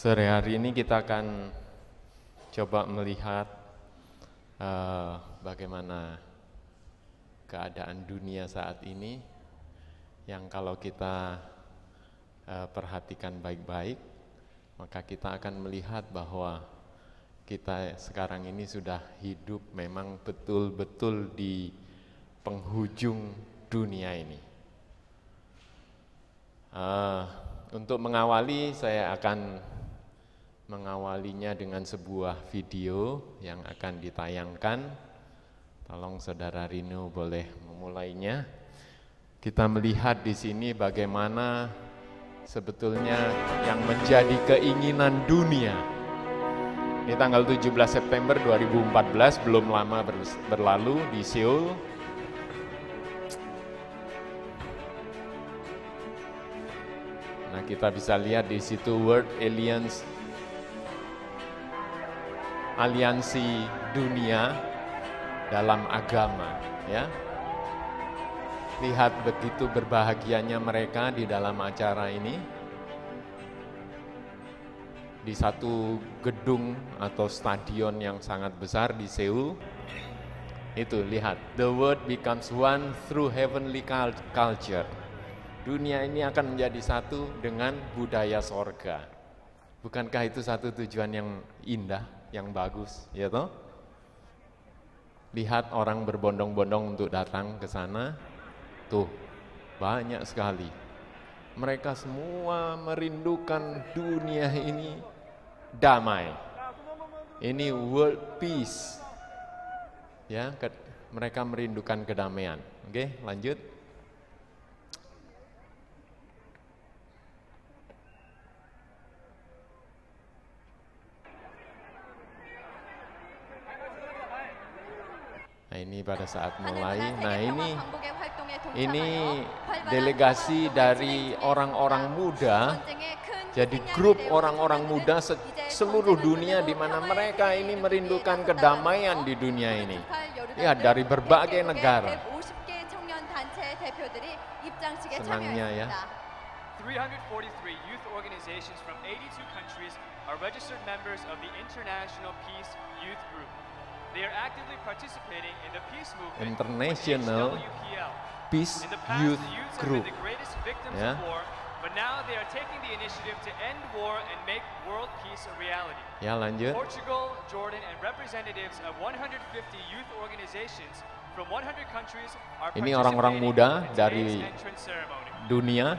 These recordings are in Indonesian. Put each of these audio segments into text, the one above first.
Sore hari ini kita akan coba melihat uh, bagaimana keadaan dunia saat ini yang kalau kita uh, perhatikan baik-baik maka kita akan melihat bahwa kita sekarang ini sudah hidup memang betul-betul di penghujung dunia ini. Uh, untuk mengawali saya akan mengawalinya dengan sebuah video yang akan ditayangkan. Tolong saudara Rino boleh memulainya. Kita melihat di sini bagaimana sebetulnya yang menjadi keinginan dunia. Ini tanggal 17 September 2014, belum lama berlalu di Seoul, Nah, kita bisa lihat di situ World Alliance aliansi dunia dalam agama ya. Lihat begitu berbahagianya mereka di dalam acara ini. Di satu gedung atau stadion yang sangat besar di Seoul. Itu lihat, the world becomes one through heavenly culture. Dunia ini akan menjadi satu dengan budaya sorga. Bukankah itu satu tujuan yang indah? yang bagus, ya toh? Lihat orang berbondong-bondong untuk datang ke sana, tuh banyak sekali. Mereka semua merindukan dunia ini damai. Ini world peace. Ya, mereka merindukan kedamaian. Oke, lanjut. Nah ini pada saat mulai. Nah ini ini delegasi dari orang-orang muda. Jadi grup orang-orang muda se seluruh dunia di mana mereka ini merindukan kedamaian di dunia ini. Ya dari berbagai negara. Senangnya ya. 343 youth organizations from 82 countries are registered members of the International Peace Youth Group. International Peace Youth Group. Ya. lanjut. Portugal, Jordan, and representatives of 150 youth organizations from 100 countries are Ini orang-orang muda dari dunia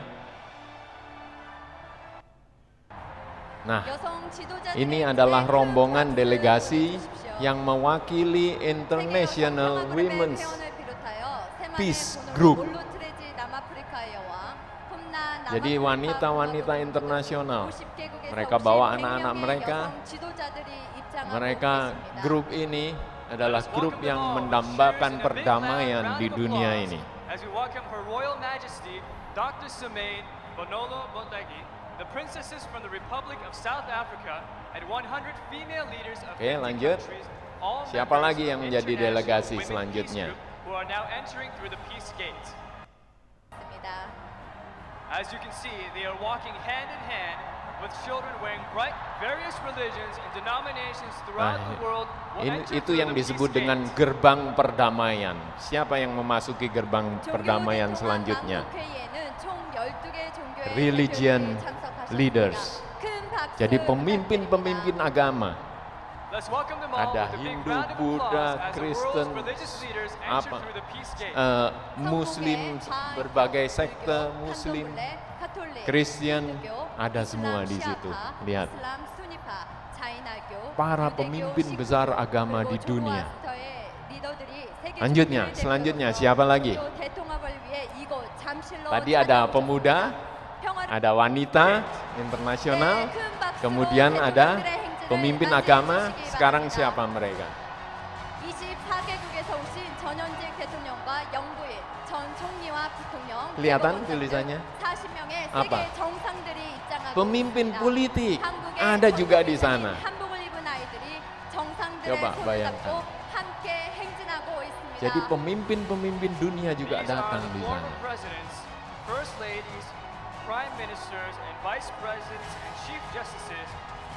Nah, nah, ini adalah rombongan delegasi yang mewakili International Women's Peace Group. Jadi wanita-wanita internasional, mereka bawa anak-anak mereka, mereka grup ini adalah grup yang mendambakan perdamaian di dunia ini the princesses from the Republic of South Africa and 100 female leaders of Oke, lanjut. Siapa lagi yang menjadi delegasi selanjutnya? As you can see, they are walking hand in hand with children wearing bright various religions and denominations throughout nah, the world. Ini, itu yang disebut dengan gerbang perdamaian. Siapa yang memasuki gerbang perdamaian selanjutnya? Religion leaders. Jadi pemimpin-pemimpin agama. Ada Hindu, Buddha, Kristen, apa, uh, Muslim, berbagai sekte Muslim, Kristen, ada semua di situ. Lihat, para pemimpin besar agama di dunia. Lanjutnya, selanjutnya siapa lagi? Tadi ada pemuda, ada wanita internasional, kemudian ada pemimpin agama, sekarang siapa mereka? Kelihatan tulisannya? Apa? Pemimpin politik ada juga di sana. Coba bayangkan. Jadi pemimpin-pemimpin dunia juga datang di sana prime ministers and vice presidents and chief justices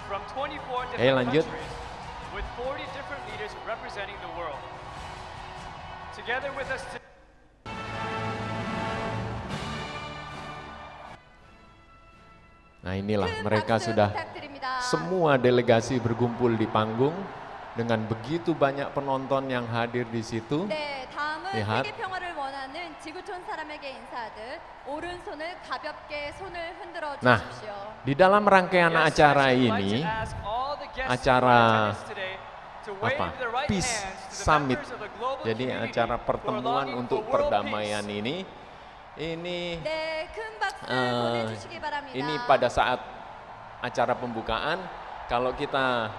from 24 different hey, countries with 40 different leaders representing the world. Together with us today, Nah inilah mereka sudah semua delegasi berkumpul di panggung dengan begitu banyak penonton yang hadir di situ. lihat. nah, di dalam rangkaian acara ini, acara apa? Peace Summit. Jadi acara pertemuan untuk perdamaian ini, ini, uh, ini pada saat acara pembukaan, kalau kita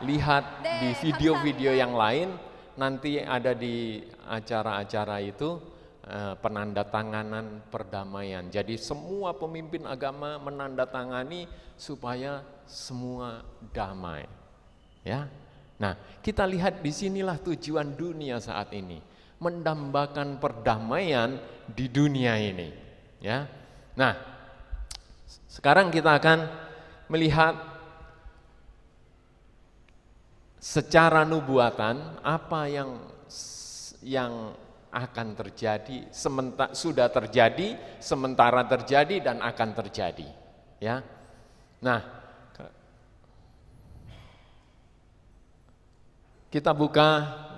lihat di video-video yang lain, nanti ada di acara-acara itu eh, penanda tanganan perdamaian. Jadi semua pemimpin agama menandatangani supaya semua damai. Ya. Nah, kita lihat di sinilah tujuan dunia saat ini, mendambakan perdamaian di dunia ini. Ya. Nah, sekarang kita akan melihat secara nubuatan apa yang yang akan terjadi sementara sudah terjadi sementara terjadi dan akan terjadi ya nah kita buka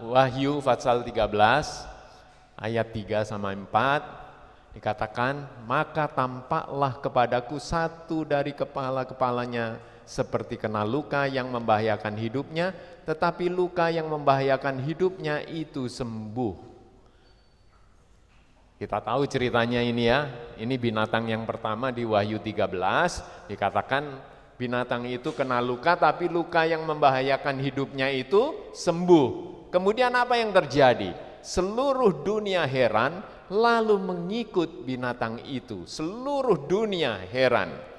Wahyu pasal 13 ayat 3 sama 4 dikatakan maka tampaklah kepadaku satu dari kepala-kepalanya seperti kena luka yang membahayakan hidupnya, tetapi luka yang membahayakan hidupnya itu sembuh. Kita tahu ceritanya ini ya, ini binatang yang pertama di Wahyu 13, dikatakan binatang itu kena luka tapi luka yang membahayakan hidupnya itu sembuh. Kemudian apa yang terjadi? Seluruh dunia heran lalu mengikut binatang itu. Seluruh dunia heran.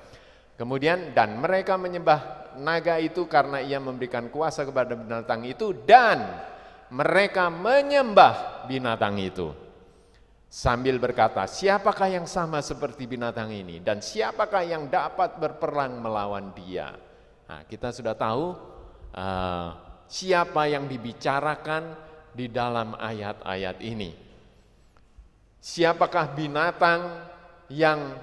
Kemudian dan mereka menyembah naga itu karena ia memberikan kuasa kepada binatang itu dan mereka menyembah binatang itu. Sambil berkata, siapakah yang sama seperti binatang ini dan siapakah yang dapat berperang melawan dia? Nah, kita sudah tahu uh, siapa yang dibicarakan di dalam ayat-ayat ini. Siapakah binatang yang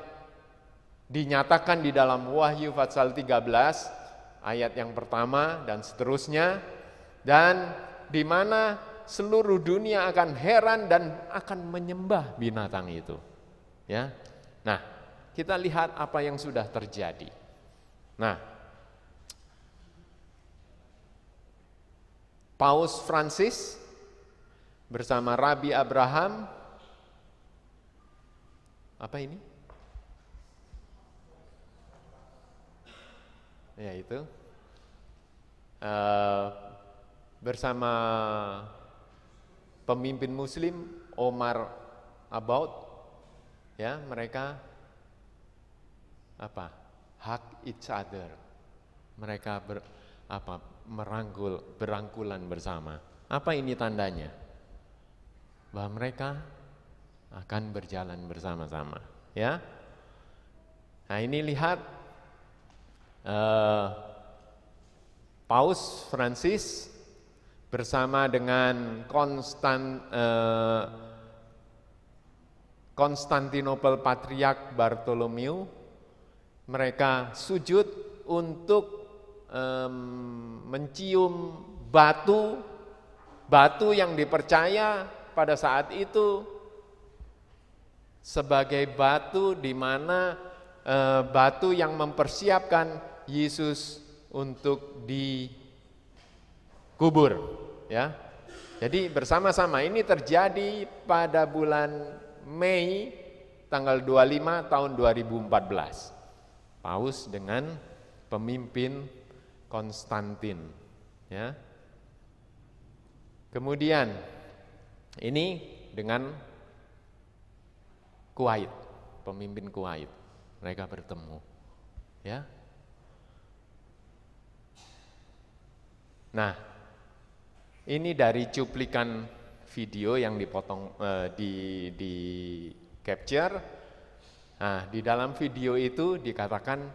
dinyatakan di dalam Wahyu pasal 13 ayat yang pertama dan seterusnya dan di mana seluruh dunia akan heran dan akan menyembah binatang itu. Ya. Nah, kita lihat apa yang sudah terjadi. Nah, Paus Francis bersama Rabi Abraham apa ini? ya itu uh, eh, bersama pemimpin Muslim Omar About ya mereka apa hak each other mereka ber, apa merangkul berangkulan bersama apa ini tandanya bahwa mereka akan berjalan bersama-sama ya nah ini lihat Eh, Paus Francis bersama dengan Konstan, eh, Konstantinopel Patriark Bartolomeu, mereka sujud untuk eh, mencium batu, batu yang dipercaya pada saat itu sebagai batu di mana eh, batu yang mempersiapkan Yesus untuk dikubur ya. Jadi bersama-sama ini terjadi pada bulan Mei tanggal 25 tahun 2014. Paus dengan pemimpin Konstantin ya. Kemudian ini dengan Kuwait, pemimpin Kuwait. Mereka bertemu. Ya, Nah, ini dari cuplikan video yang dipotong eh, di di capture. Nah, di dalam video itu dikatakan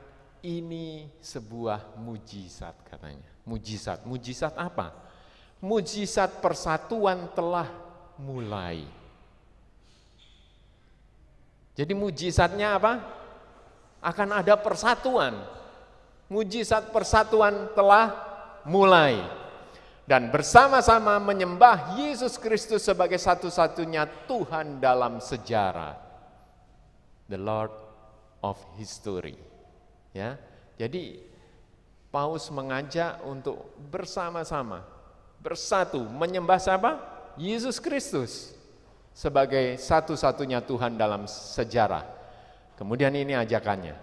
ini sebuah mujizat katanya. Mujizat, mujizat apa? Mujizat persatuan telah mulai. Jadi mujizatnya apa? Akan ada persatuan. Mujizat persatuan telah mulai dan bersama-sama menyembah Yesus Kristus sebagai satu-satunya Tuhan dalam sejarah. The Lord of History. Ya. Jadi Paus mengajak untuk bersama-sama bersatu menyembah siapa? Yesus Kristus sebagai satu-satunya Tuhan dalam sejarah. Kemudian ini ajakannya.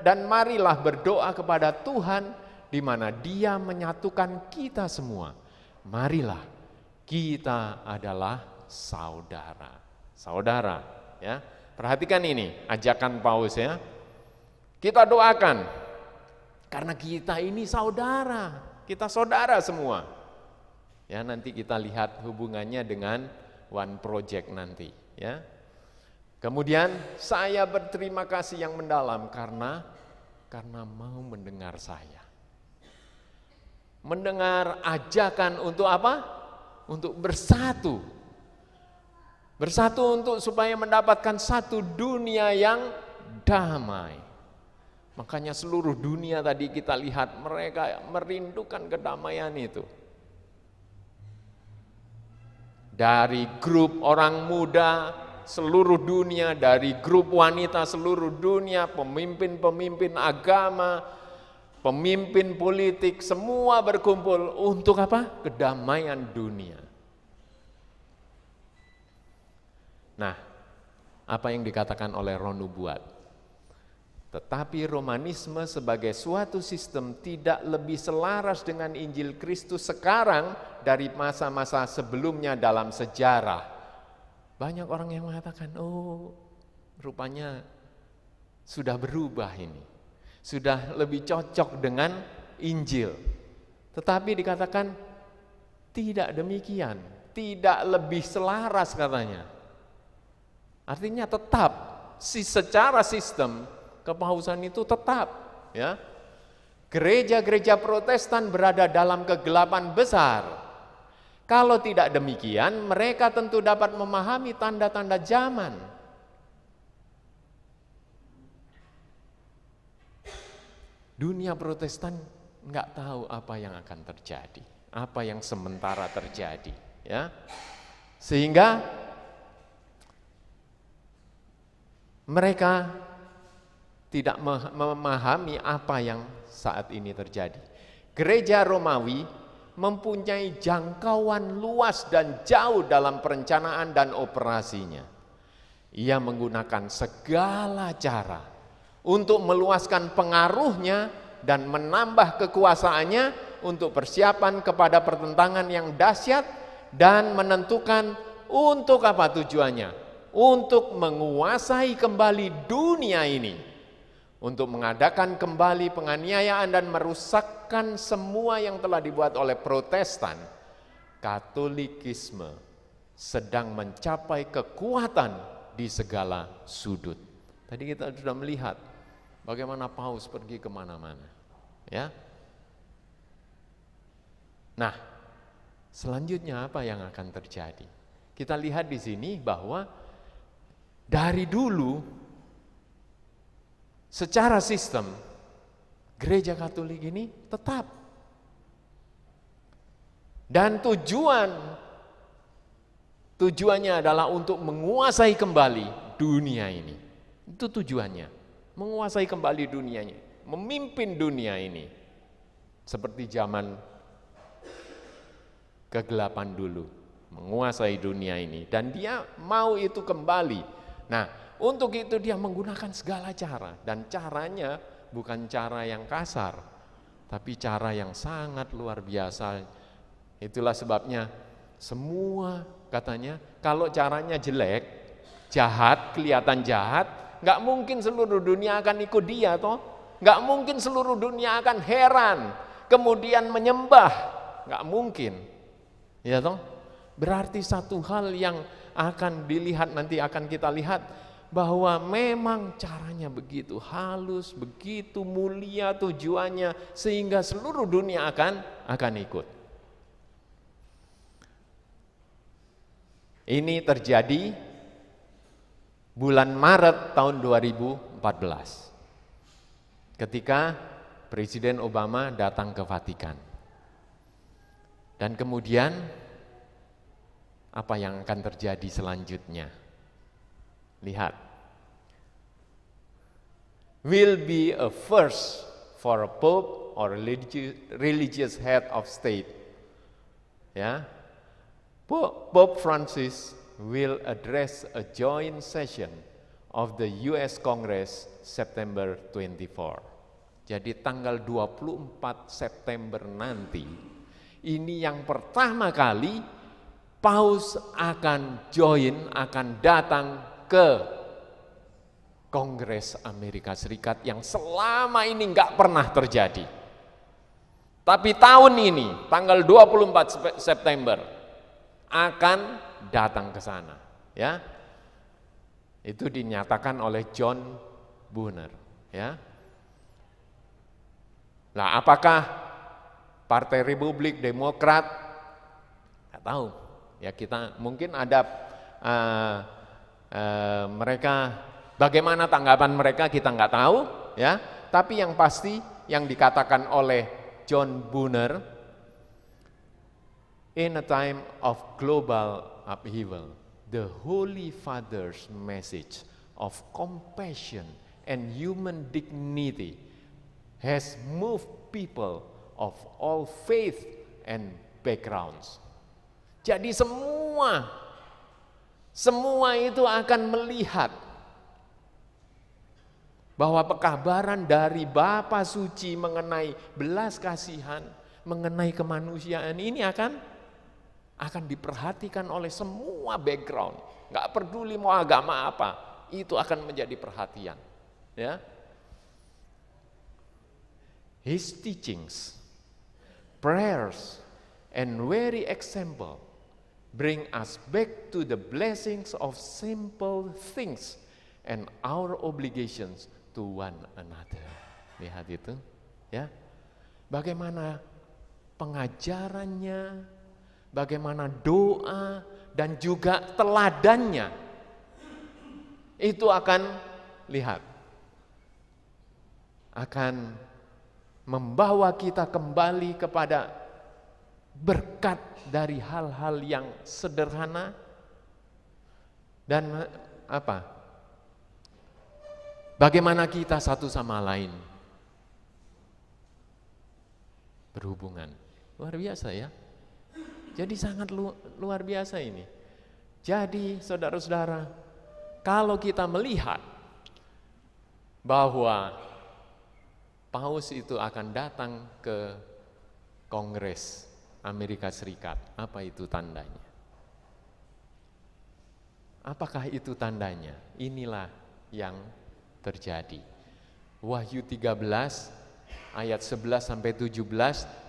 Dan marilah berdoa kepada Tuhan di mana Dia menyatukan kita semua. Marilah, kita adalah saudara. Saudara, ya. Perhatikan ini, ajakan Paus ya. Kita doakan karena kita ini saudara. Kita saudara semua. Ya, nanti kita lihat hubungannya dengan One Project nanti, ya. Kemudian saya berterima kasih yang mendalam karena karena mau mendengar saya mendengar ajakan untuk apa? Untuk bersatu. Bersatu untuk supaya mendapatkan satu dunia yang damai. Makanya seluruh dunia tadi kita lihat mereka merindukan kedamaian itu. Dari grup orang muda seluruh dunia, dari grup wanita seluruh dunia, pemimpin-pemimpin agama, pemimpin politik, semua berkumpul untuk apa? Kedamaian dunia. Nah, apa yang dikatakan oleh Ronu Buat? Tetapi Romanisme sebagai suatu sistem tidak lebih selaras dengan Injil Kristus sekarang dari masa-masa sebelumnya dalam sejarah. Banyak orang yang mengatakan, oh rupanya sudah berubah ini sudah lebih cocok dengan Injil. Tetapi dikatakan tidak demikian, tidak lebih selaras katanya. Artinya tetap si secara sistem kepausan itu tetap ya. Gereja-gereja Protestan berada dalam kegelapan besar. Kalau tidak demikian, mereka tentu dapat memahami tanda-tanda zaman Dunia Protestan nggak tahu apa yang akan terjadi, apa yang sementara terjadi, ya. Sehingga mereka tidak memahami apa yang saat ini terjadi. Gereja Romawi mempunyai jangkauan luas dan jauh dalam perencanaan dan operasinya. Ia menggunakan segala cara untuk meluaskan pengaruhnya dan menambah kekuasaannya untuk persiapan kepada pertentangan yang dahsyat dan menentukan untuk apa tujuannya? Untuk menguasai kembali dunia ini, untuk mengadakan kembali penganiayaan dan merusakkan semua yang telah dibuat oleh Protestan. Katolikisme sedang mencapai kekuatan di segala sudut. Tadi kita sudah melihat Bagaimana paus pergi kemana-mana. Ya. Nah, selanjutnya apa yang akan terjadi? Kita lihat di sini bahwa dari dulu secara sistem gereja Katolik ini tetap dan tujuan tujuannya adalah untuk menguasai kembali dunia ini. Itu tujuannya menguasai kembali dunianya, memimpin dunia ini seperti zaman kegelapan dulu, menguasai dunia ini dan dia mau itu kembali. Nah, untuk itu dia menggunakan segala cara dan caranya bukan cara yang kasar, tapi cara yang sangat luar biasa. Itulah sebabnya semua katanya kalau caranya jelek, jahat, kelihatan jahat, nggak mungkin seluruh dunia akan ikut dia toh nggak mungkin seluruh dunia akan heran kemudian menyembah nggak mungkin ya toh berarti satu hal yang akan dilihat nanti akan kita lihat bahwa memang caranya begitu halus, begitu mulia tujuannya sehingga seluruh dunia akan akan ikut. Ini terjadi bulan Maret tahun 2014 ketika Presiden Obama datang ke Vatikan. Dan kemudian apa yang akan terjadi selanjutnya? Lihat. Will be a first for a pope or religious head of state. Ya. Pope Francis will address a joint session of the US Congress September 24. Jadi tanggal 24 September nanti, ini yang pertama kali Paus akan join, akan datang ke Kongres Amerika Serikat yang selama ini nggak pernah terjadi. Tapi tahun ini, tanggal 24 September, akan datang ke sana. Ya, itu dinyatakan oleh John Boehner. Ya, nah apakah Partai Republik Demokrat? Tidak tahu. Ya kita mungkin ada uh, uh, mereka bagaimana tanggapan mereka kita nggak tahu. Ya, tapi yang pasti yang dikatakan oleh John Boehner in a time of global upheaval, the Holy Father's message of compassion and human dignity has moved people of all faith and backgrounds. Jadi semua semua itu akan melihat bahwa pekabaran dari Bapa suci mengenai belas kasihan, mengenai kemanusiaan ini akan akan diperhatikan oleh semua background. Nggak peduli mau agama apa, itu akan menjadi perhatian. Ya. His teachings, prayers, and very example bring us back to the blessings of simple things and our obligations to one another. Lihat itu, ya. Bagaimana pengajarannya, bagaimana doa dan juga teladannya itu akan lihat akan membawa kita kembali kepada berkat dari hal-hal yang sederhana dan apa bagaimana kita satu sama lain berhubungan luar biasa ya jadi sangat lu, luar biasa ini. Jadi saudara-saudara, kalau kita melihat bahwa paus itu akan datang ke Kongres Amerika Serikat, apa itu tandanya? Apakah itu tandanya? Inilah yang terjadi. Wahyu 13 ayat 11 sampai 17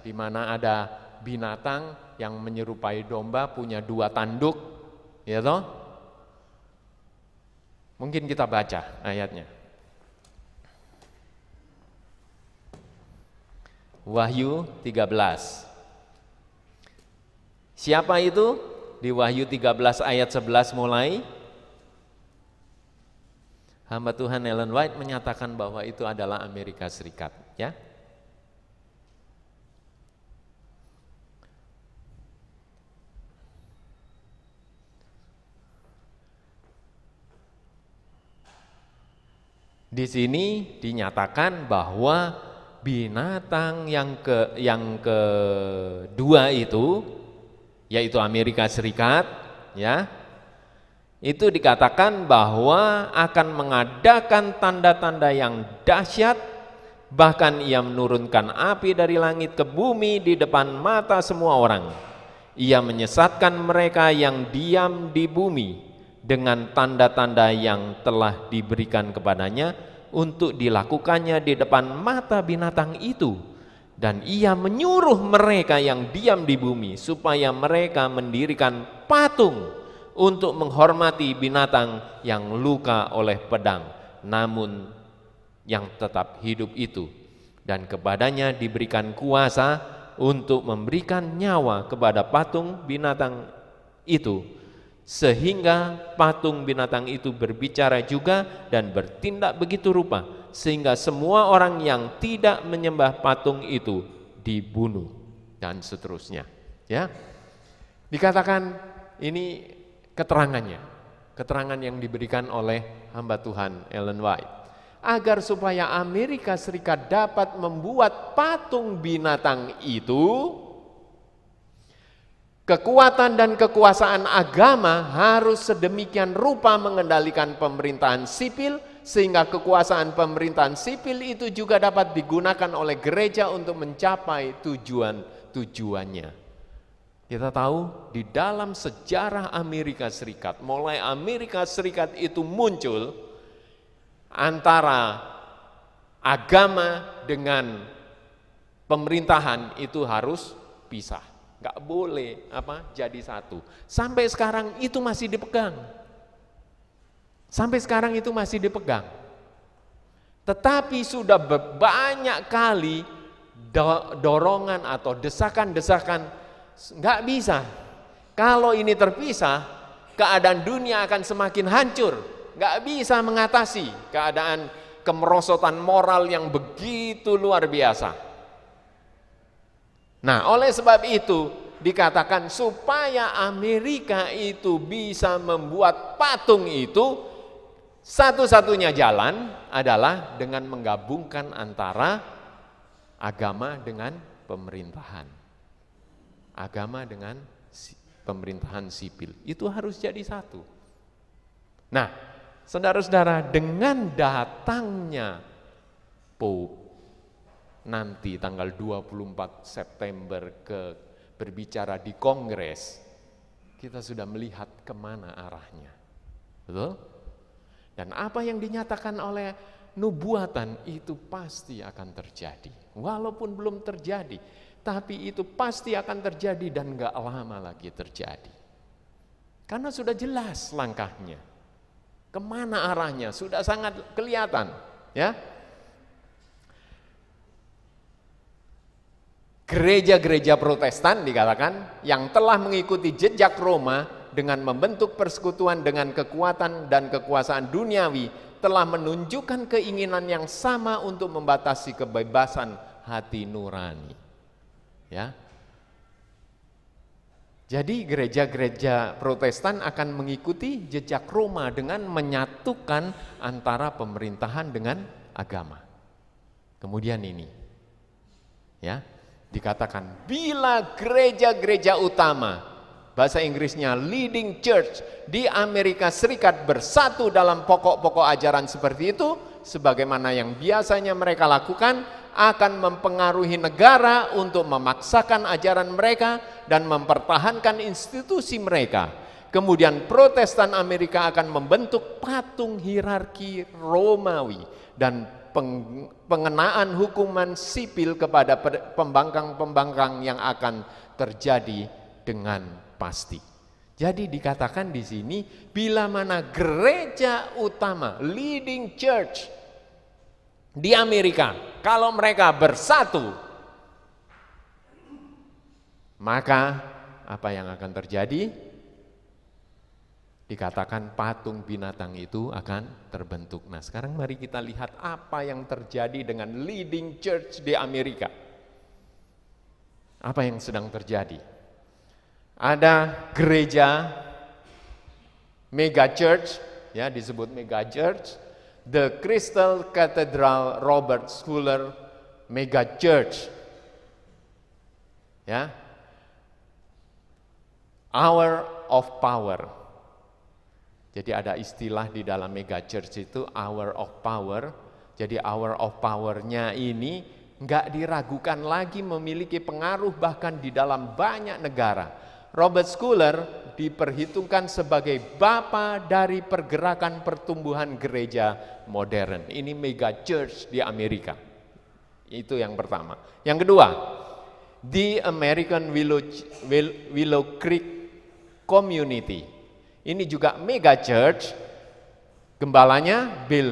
di mana ada binatang yang menyerupai domba punya dua tanduk, ya toh? Mungkin kita baca ayatnya. Wahyu 13. Siapa itu? Di Wahyu 13 ayat 11 mulai. Hamba Tuhan Ellen White menyatakan bahwa itu adalah Amerika Serikat, ya. Di sini dinyatakan bahwa binatang yang ke yang kedua itu yaitu Amerika Serikat ya itu dikatakan bahwa akan mengadakan tanda-tanda yang dahsyat bahkan ia menurunkan api dari langit ke bumi di depan mata semua orang ia menyesatkan mereka yang diam di bumi dengan tanda-tanda yang telah diberikan kepadanya untuk dilakukannya di depan mata binatang itu dan ia menyuruh mereka yang diam di bumi supaya mereka mendirikan patung untuk menghormati binatang yang luka oleh pedang namun yang tetap hidup itu dan kepadanya diberikan kuasa untuk memberikan nyawa kepada patung binatang itu sehingga patung binatang itu berbicara juga dan bertindak begitu rupa sehingga semua orang yang tidak menyembah patung itu dibunuh dan seterusnya ya dikatakan ini keterangannya keterangan yang diberikan oleh hamba Tuhan Ellen White agar supaya Amerika Serikat dapat membuat patung binatang itu Kekuatan dan kekuasaan agama harus sedemikian rupa mengendalikan pemerintahan sipil, sehingga kekuasaan pemerintahan sipil itu juga dapat digunakan oleh gereja untuk mencapai tujuan-tujuannya. Kita tahu di dalam sejarah Amerika Serikat, mulai Amerika Serikat itu muncul antara agama dengan pemerintahan itu harus pisah nggak boleh apa jadi satu. Sampai sekarang itu masih dipegang. Sampai sekarang itu masih dipegang. Tetapi sudah banyak kali dorongan atau desakan-desakan nggak bisa. Kalau ini terpisah, keadaan dunia akan semakin hancur. Nggak bisa mengatasi keadaan kemerosotan moral yang begitu luar biasa. Nah, oleh sebab itu dikatakan supaya Amerika itu bisa membuat patung itu satu-satunya jalan adalah dengan menggabungkan antara agama dengan pemerintahan. Agama dengan pemerintahan sipil. Itu harus jadi satu. Nah, saudara-saudara, dengan datangnya Pope nanti tanggal 24 September ke berbicara di Kongres, kita sudah melihat kemana arahnya. Betul? Dan apa yang dinyatakan oleh nubuatan itu pasti akan terjadi. Walaupun belum terjadi, tapi itu pasti akan terjadi dan gak lama lagi terjadi. Karena sudah jelas langkahnya. Kemana arahnya, sudah sangat kelihatan. ya gereja-gereja protestan dikatakan yang telah mengikuti jejak Roma dengan membentuk persekutuan dengan kekuatan dan kekuasaan duniawi telah menunjukkan keinginan yang sama untuk membatasi kebebasan hati nurani. Ya. Jadi gereja-gereja protestan akan mengikuti jejak Roma dengan menyatukan antara pemerintahan dengan agama. Kemudian ini. Ya, dikatakan bila gereja-gereja utama bahasa Inggrisnya leading church di Amerika Serikat bersatu dalam pokok-pokok ajaran seperti itu sebagaimana yang biasanya mereka lakukan akan mempengaruhi negara untuk memaksakan ajaran mereka dan mempertahankan institusi mereka. Kemudian Protestan Amerika akan membentuk patung hierarki Romawi dan peng, pengenaan hukuman sipil kepada pembangkang-pembangkang yang akan terjadi dengan pasti. Jadi dikatakan di sini bila mana gereja utama leading church di Amerika kalau mereka bersatu maka apa yang akan terjadi? dikatakan patung binatang itu akan terbentuk. Nah sekarang mari kita lihat apa yang terjadi dengan leading church di Amerika. Apa yang sedang terjadi? Ada gereja mega church, ya disebut mega church, The Crystal Cathedral Robert Schuller Mega Church. Ya. Hour of Power jadi ada istilah di dalam mega church itu hour of power. Jadi hour of powernya ini nggak diragukan lagi memiliki pengaruh bahkan di dalam banyak negara. Robert Schuller diperhitungkan sebagai bapa dari pergerakan pertumbuhan gereja modern. Ini mega church di Amerika. Itu yang pertama. Yang kedua, di American Willow, Willow Creek Community ini juga mega church, gembalanya Bill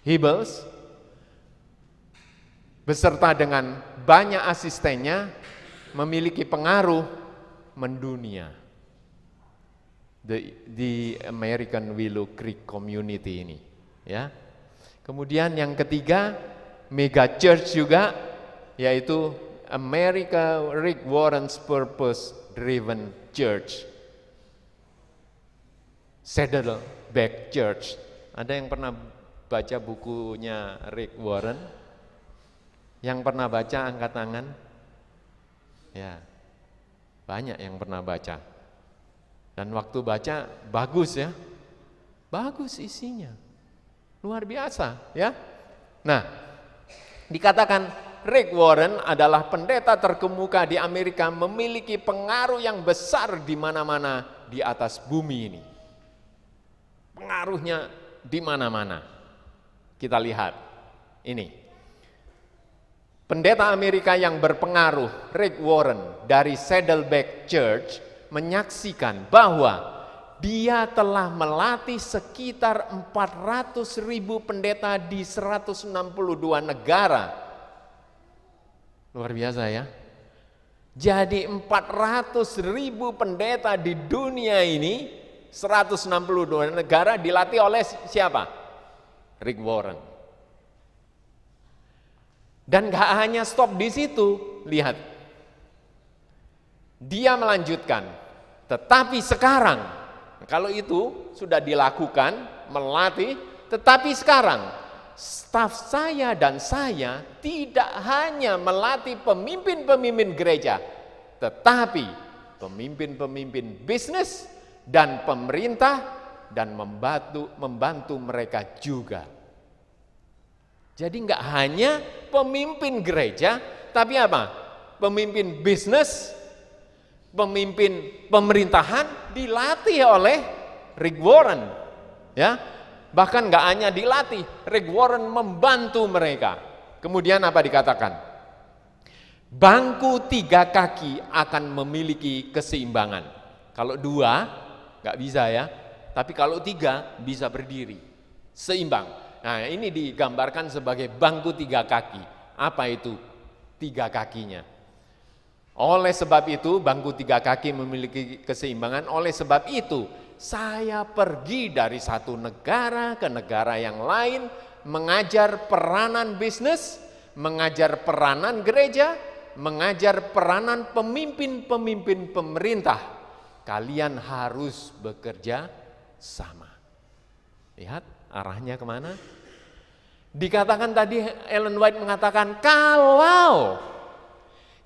Hibbles, beserta dengan banyak asistennya memiliki pengaruh mendunia. The, the American Willow Creek Community ini, ya. Kemudian yang ketiga, mega church juga, yaitu America Rick Warren's Purpose Driven Church Saddleback Church. Ada yang pernah baca bukunya Rick Warren? Yang pernah baca angkat tangan? Ya, banyak yang pernah baca. Dan waktu baca bagus ya, bagus isinya, luar biasa ya. Nah, dikatakan Rick Warren adalah pendeta terkemuka di Amerika memiliki pengaruh yang besar di mana-mana di atas bumi ini pengaruhnya di mana-mana. Kita lihat ini. Pendeta Amerika yang berpengaruh, Rick Warren dari Saddleback Church menyaksikan bahwa dia telah melatih sekitar 400 ribu pendeta di 162 negara. Luar biasa ya. Jadi 400 ribu pendeta di dunia ini 162 negara dilatih oleh siapa? Rick Warren. Dan gak hanya stop di situ, lihat. Dia melanjutkan, tetapi sekarang, kalau itu sudah dilakukan, melatih, tetapi sekarang staf saya dan saya tidak hanya melatih pemimpin-pemimpin gereja, tetapi pemimpin-pemimpin bisnis, dan pemerintah dan membantu, membantu mereka juga. Jadi nggak hanya pemimpin gereja, tapi apa? Pemimpin bisnis, pemimpin pemerintahan dilatih oleh Rick Warren. Ya, bahkan nggak hanya dilatih, Rick Warren membantu mereka. Kemudian apa dikatakan? Bangku tiga kaki akan memiliki keseimbangan. Kalau dua, nggak bisa ya. Tapi kalau tiga bisa berdiri, seimbang. Nah ini digambarkan sebagai bangku tiga kaki. Apa itu tiga kakinya? Oleh sebab itu bangku tiga kaki memiliki keseimbangan, oleh sebab itu saya pergi dari satu negara ke negara yang lain mengajar peranan bisnis, mengajar peranan gereja, mengajar peranan pemimpin-pemimpin pemerintah Kalian harus bekerja sama. Lihat arahnya kemana? Dikatakan tadi Ellen White mengatakan kalau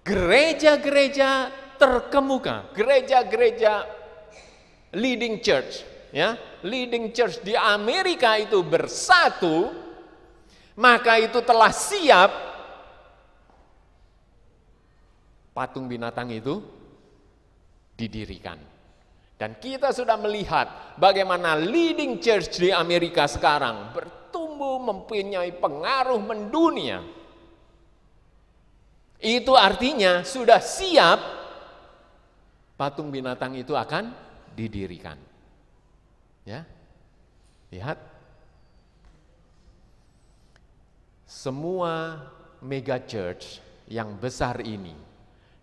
gereja-gereja terkemuka, gereja-gereja leading church, ya, leading church di Amerika itu bersatu, maka itu telah siap patung binatang itu didirikan. Dan kita sudah melihat bagaimana leading church di Amerika sekarang bertumbuh mempunyai pengaruh mendunia. Itu artinya sudah siap patung binatang itu akan didirikan. Ya. Lihat. Semua mega church yang besar ini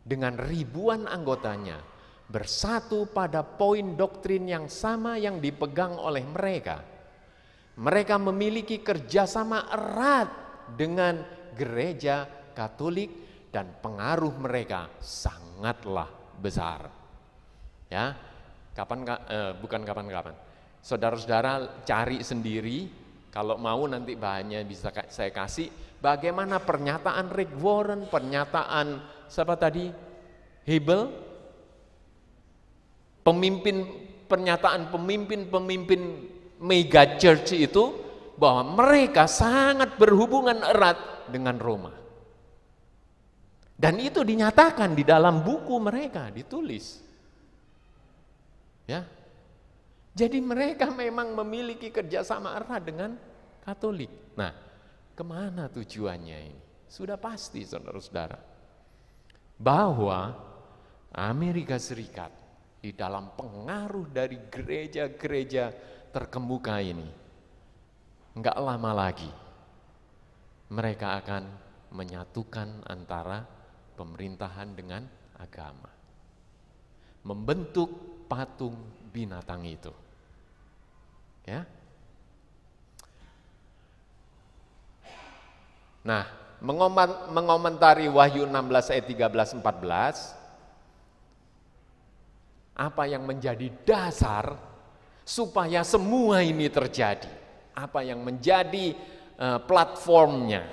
dengan ribuan anggotanya bersatu pada poin doktrin yang sama yang dipegang oleh mereka. Mereka memiliki kerjasama erat dengan gereja Katolik dan pengaruh mereka sangatlah besar. Ya, kapan eh, bukan kapan-kapan. Saudara-saudara cari sendiri kalau mau nanti bahannya bisa saya kasih bagaimana pernyataan Rick Warren, pernyataan siapa tadi? Hebel pemimpin pernyataan pemimpin-pemimpin mega church itu bahwa mereka sangat berhubungan erat dengan Roma. Dan itu dinyatakan di dalam buku mereka, ditulis. Ya. Jadi mereka memang memiliki kerjasama erat dengan Katolik. Nah, kemana tujuannya ini? Sudah pasti saudara-saudara. Bahwa Amerika Serikat di dalam pengaruh dari gereja-gereja terkemuka ini. Enggak lama lagi mereka akan menyatukan antara pemerintahan dengan agama. Membentuk patung binatang itu. Ya. Nah, mengomentari Wahyu 16 ayat e 13 14 apa yang menjadi dasar supaya semua ini terjadi, apa yang menjadi eh, platformnya.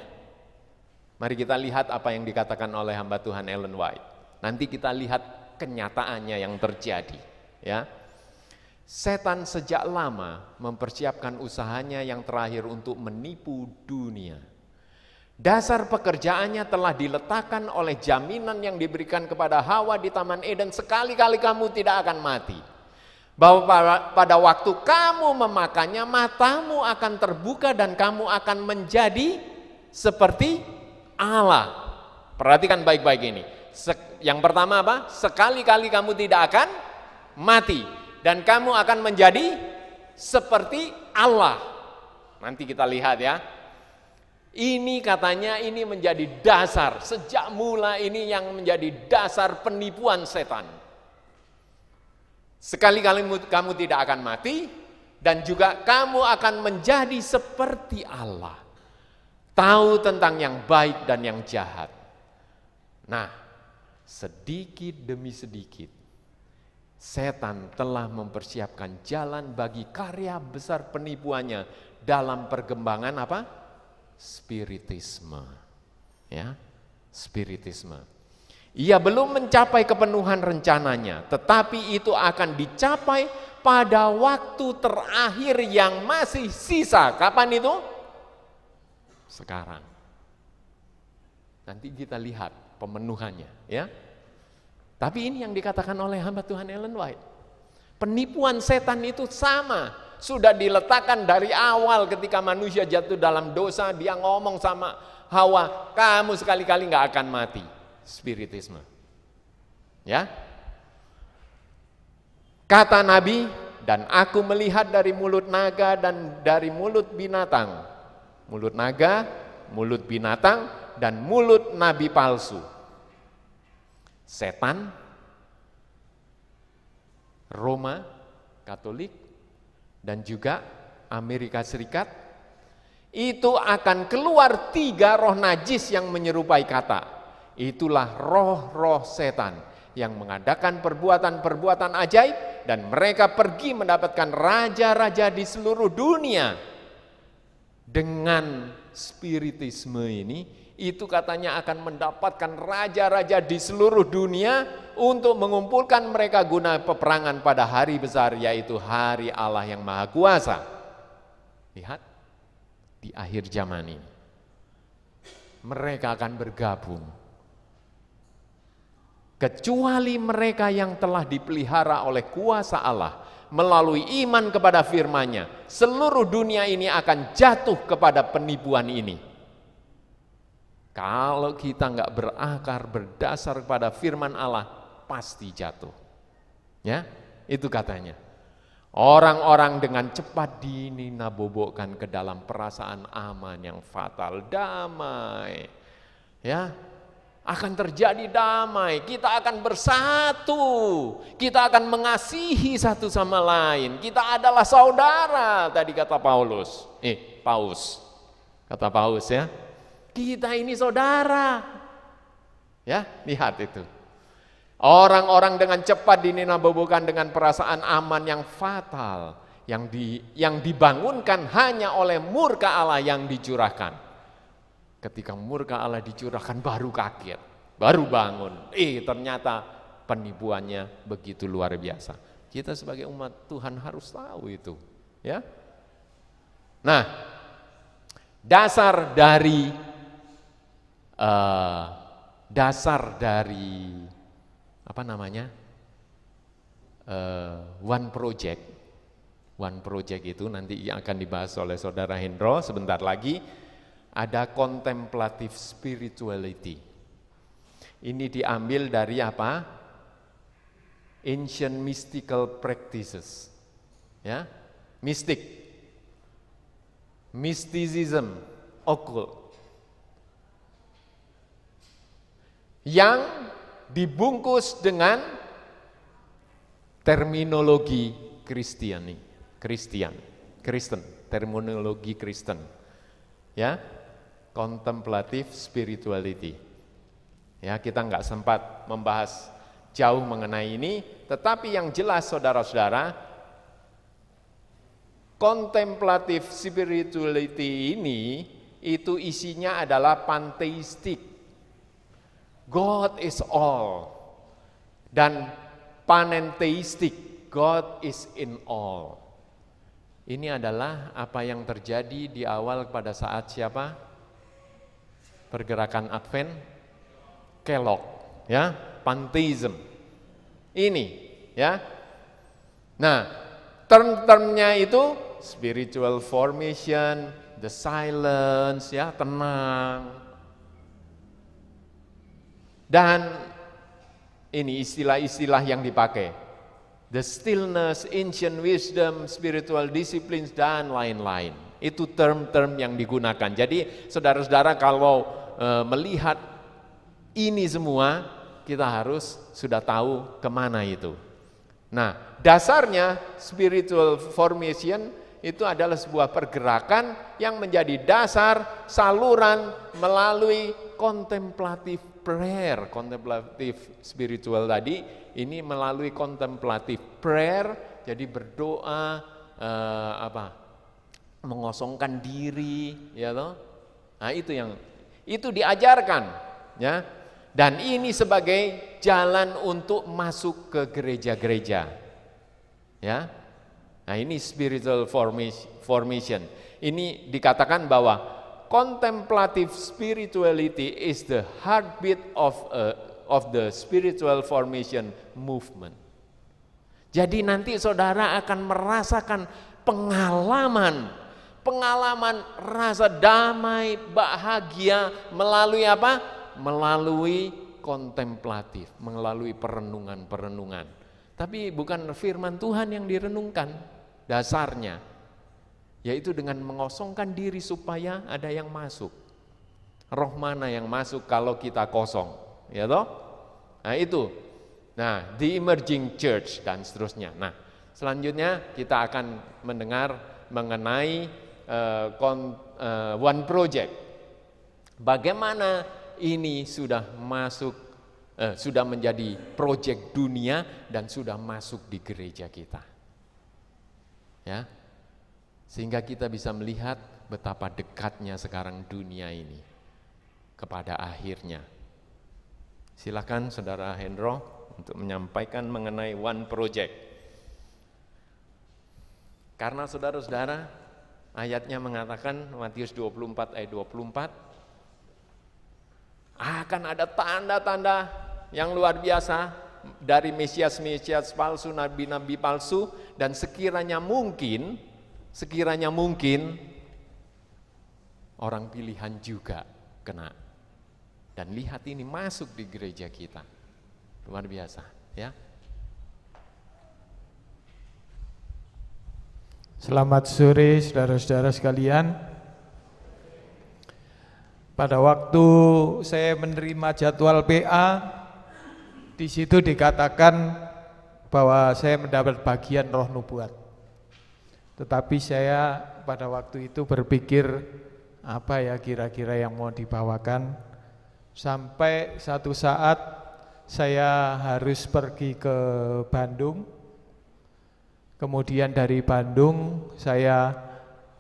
Mari kita lihat apa yang dikatakan oleh hamba Tuhan Ellen White. Nanti kita lihat kenyataannya yang terjadi, ya. Setan sejak lama mempersiapkan usahanya yang terakhir untuk menipu dunia. Dasar pekerjaannya telah diletakkan oleh jaminan yang diberikan kepada Hawa di Taman Eden, sekali-kali kamu tidak akan mati. Bahwa pada waktu kamu memakannya, matamu akan terbuka dan kamu akan menjadi seperti Allah. Perhatikan baik-baik ini. Yang pertama apa? Sekali-kali kamu tidak akan mati dan kamu akan menjadi seperti Allah. Nanti kita lihat ya. Ini katanya ini menjadi dasar, sejak mula ini yang menjadi dasar penipuan setan. Sekali-kali kamu tidak akan mati dan juga kamu akan menjadi seperti Allah. Tahu tentang yang baik dan yang jahat. Nah, sedikit demi sedikit setan telah mempersiapkan jalan bagi karya besar penipuannya dalam pergembangan apa? spiritisme. Ya, spiritisme. Ia belum mencapai kepenuhan rencananya, tetapi itu akan dicapai pada waktu terakhir yang masih sisa. Kapan itu? Sekarang. Nanti kita lihat pemenuhannya, ya. Tapi ini yang dikatakan oleh hamba Tuhan Ellen White. Penipuan setan itu sama sudah diletakkan dari awal ketika manusia jatuh dalam dosa, dia ngomong sama Hawa, kamu sekali-kali nggak akan mati. Spiritisme. Ya. Kata Nabi, dan aku melihat dari mulut naga dan dari mulut binatang. Mulut naga, mulut binatang, dan mulut nabi palsu. Setan, Roma, Katolik, dan juga Amerika Serikat, itu akan keluar tiga roh najis yang menyerupai kata. Itulah roh-roh setan yang mengadakan perbuatan-perbuatan ajaib dan mereka pergi mendapatkan raja-raja di seluruh dunia dengan spiritisme ini itu katanya akan mendapatkan raja-raja di seluruh dunia untuk mengumpulkan mereka guna peperangan pada hari besar yaitu hari Allah yang Maha Kuasa. Lihat di akhir zaman ini mereka akan bergabung. Kecuali mereka yang telah dipelihara oleh kuasa Allah melalui iman kepada firman-Nya, seluruh dunia ini akan jatuh kepada penipuan ini kalau kita nggak berakar berdasar kepada firman Allah, pasti jatuh. Ya, itu katanya. Orang-orang dengan cepat dininabobokkan ke dalam perasaan aman yang fatal, damai. Ya, akan terjadi damai, kita akan bersatu, kita akan mengasihi satu sama lain, kita adalah saudara, tadi kata Paulus, eh Paus, kata Paus ya, kita ini saudara. Ya, lihat itu. Orang-orang dengan cepat dininabobokan dengan perasaan aman yang fatal yang di yang dibangunkan hanya oleh murka Allah yang dicurahkan. Ketika murka Allah dicurahkan baru kaget, baru bangun. Eh, ternyata penipuannya begitu luar biasa. Kita sebagai umat Tuhan harus tahu itu, ya. Nah, dasar dari uh, dasar dari apa namanya uh, one project. One project itu nanti yang akan dibahas oleh saudara Hendro sebentar lagi. Ada contemplative spirituality. Ini diambil dari apa? Ancient mystical practices. Ya, mistik, mysticism, occult yang dibungkus dengan terminologi Kristiani, Kristian, Kristen, terminologi Kristen. Ya, kontemplatif spirituality. Ya, kita nggak sempat membahas jauh mengenai ini, tetapi yang jelas saudara-saudara, kontemplatif spirituality ini itu isinya adalah panteistik God is all. Dan panenteistik, God is in all. Ini adalah apa yang terjadi di awal pada saat siapa? Pergerakan Advent, kelok, ya, panteism. Ini, ya. Nah, term-termnya itu spiritual formation, the silence, ya, tenang, dan ini istilah-istilah yang dipakai. The stillness, ancient wisdom, spiritual disciplines, dan lain-lain. Itu term-term yang digunakan. Jadi saudara-saudara kalau e, melihat ini semua, kita harus sudah tahu kemana itu. Nah, dasarnya spiritual formation itu adalah sebuah pergerakan yang menjadi dasar saluran melalui kontemplatif prayer, kontemplatif spiritual tadi ini melalui kontemplatif prayer, jadi berdoa eh, apa mengosongkan diri, ya toh. Nah itu yang itu diajarkan, ya. Dan ini sebagai jalan untuk masuk ke gereja-gereja, ya. Nah ini spiritual formation. Ini dikatakan bahwa contemplative spirituality is the heartbeat of a, uh, of the spiritual formation movement. Jadi nanti saudara akan merasakan pengalaman pengalaman rasa damai, bahagia melalui apa? Melalui kontemplatif, melalui perenungan-perenungan. Tapi bukan firman Tuhan yang direnungkan dasarnya, yaitu dengan mengosongkan diri supaya ada yang masuk. Roh mana yang masuk kalau kita kosong, ya toh? Nah, itu. Nah, the emerging church dan seterusnya. Nah, selanjutnya kita akan mendengar mengenai uh, kon, uh, one project. Bagaimana ini sudah masuk uh, sudah menjadi project dunia dan sudah masuk di gereja kita. Ya, sehingga kita bisa melihat betapa dekatnya sekarang dunia ini kepada akhirnya. Silakan Saudara Hendro untuk menyampaikan mengenai One Project. Karena saudara-saudara, ayatnya mengatakan Matius 24 ayat 24 akan ada tanda-tanda yang luar biasa dari Mesias-Mesias palsu, nabi-nabi palsu, dan sekiranya mungkin sekiranya mungkin orang pilihan juga kena. Dan lihat ini masuk di gereja kita. Luar biasa, ya. Selamat sore saudara-saudara sekalian. Pada waktu saya menerima jadwal PA, di situ dikatakan bahwa saya mendapat bagian roh nubuat. Tetapi saya pada waktu itu berpikir apa ya kira-kira yang mau dibawakan sampai satu saat saya harus pergi ke Bandung. Kemudian dari Bandung saya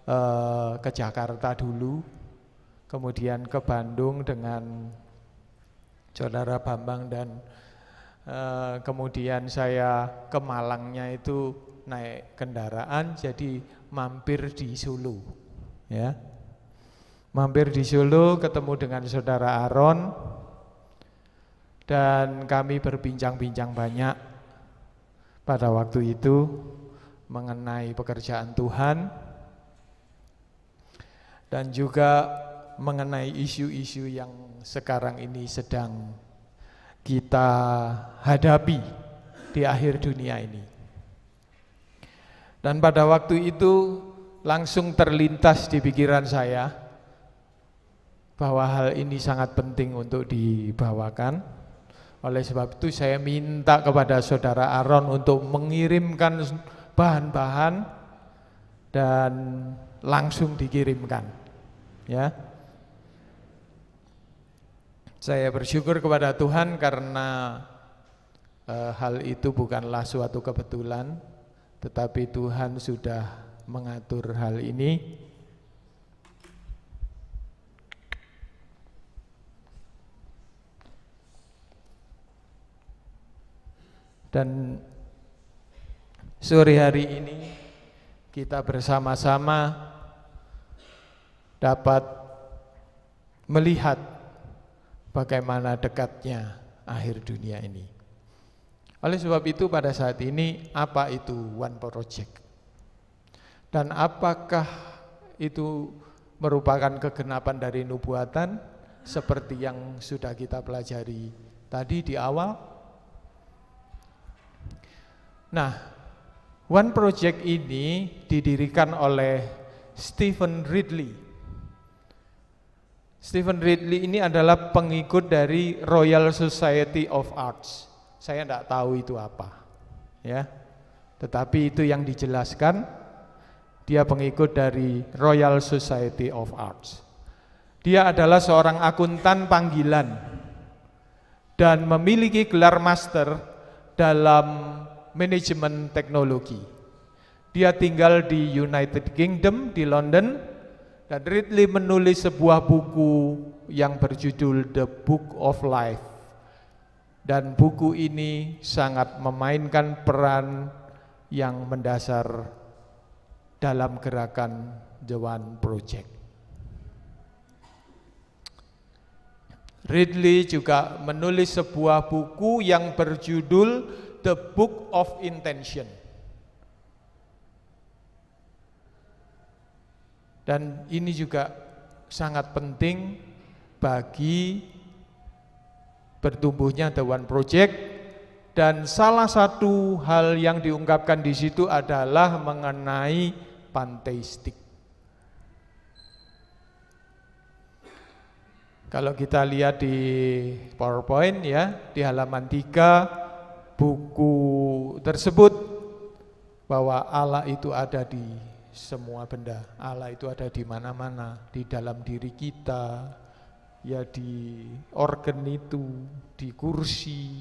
eh, ke Jakarta dulu, kemudian ke Bandung dengan saudara Bambang dan eh, kemudian saya ke Malangnya itu naik kendaraan jadi mampir di Solo ya mampir di Solo ketemu dengan saudara Aaron dan kami berbincang-bincang banyak pada waktu itu mengenai pekerjaan Tuhan dan juga mengenai isu-isu yang sekarang ini sedang kita hadapi di akhir dunia ini. Dan pada waktu itu langsung terlintas di pikiran saya bahwa hal ini sangat penting untuk dibawakan. Oleh sebab itu saya minta kepada saudara Aron untuk mengirimkan bahan-bahan dan langsung dikirimkan. Ya. Saya bersyukur kepada Tuhan karena e, hal itu bukanlah suatu kebetulan, tetapi Tuhan sudah mengatur hal ini dan sore hari ini kita bersama-sama dapat melihat bagaimana dekatnya akhir dunia ini. Oleh sebab itu pada saat ini apa itu One Project? Dan apakah itu merupakan kegenapan dari nubuatan seperti yang sudah kita pelajari tadi di awal? Nah, One Project ini didirikan oleh Stephen Ridley. Stephen Ridley ini adalah pengikut dari Royal Society of Arts saya tidak tahu itu apa ya tetapi itu yang dijelaskan dia pengikut dari Royal Society of Arts dia adalah seorang akuntan panggilan dan memiliki gelar master dalam manajemen teknologi dia tinggal di United Kingdom di London dan Ridley menulis sebuah buku yang berjudul The Book of Life dan buku ini sangat memainkan peran yang mendasar dalam gerakan Jawan Project. Ridley juga menulis sebuah buku yang berjudul The Book of Intention. Dan ini juga sangat penting bagi bertumbuhnya The One Project dan salah satu hal yang diungkapkan di situ adalah mengenai panteistik. Kalau kita lihat di PowerPoint ya, di halaman 3 buku tersebut bahwa Allah itu ada di semua benda. Allah itu ada di mana-mana, di dalam diri kita, ya di organ itu, di kursi.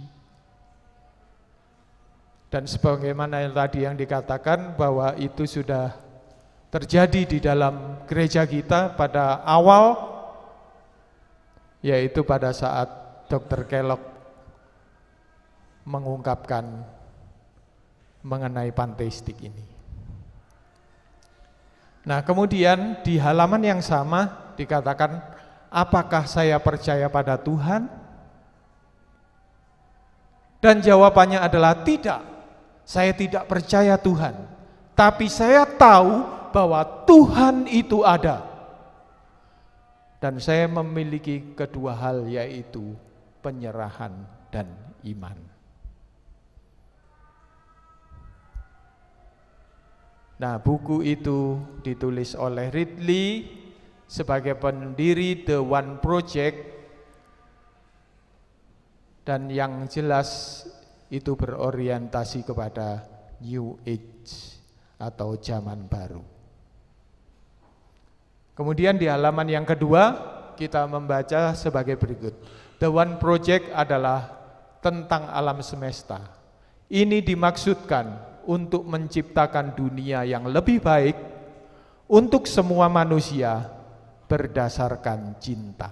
Dan sebagaimana yang tadi yang dikatakan bahwa itu sudah terjadi di dalam gereja kita pada awal yaitu pada saat Dr. Kellogg mengungkapkan mengenai panteistik ini. Nah, kemudian di halaman yang sama dikatakan apakah saya percaya pada Tuhan? Dan jawabannya adalah tidak. Saya tidak percaya Tuhan, tapi saya tahu bahwa Tuhan itu ada. Dan saya memiliki kedua hal yaitu penyerahan dan iman. Nah, buku itu ditulis oleh Ridley sebagai pendiri The One Project dan yang jelas itu berorientasi kepada New Age atau zaman baru. Kemudian di halaman yang kedua kita membaca sebagai berikut. The One Project adalah tentang alam semesta. Ini dimaksudkan untuk menciptakan dunia yang lebih baik untuk semua manusia berdasarkan cinta.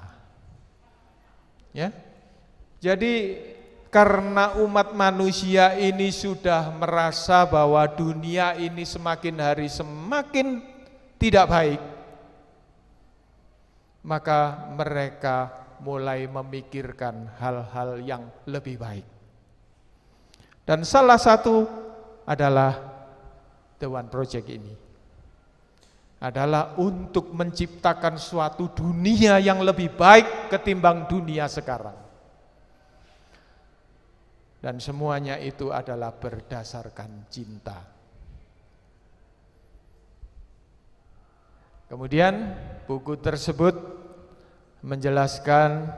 Ya. Jadi karena umat manusia ini sudah merasa bahwa dunia ini semakin hari semakin tidak baik, maka mereka mulai memikirkan hal-hal yang lebih baik. Dan salah satu adalah The One Project ini adalah untuk menciptakan suatu dunia yang lebih baik ketimbang dunia sekarang. Dan semuanya itu adalah berdasarkan cinta. Kemudian buku tersebut menjelaskan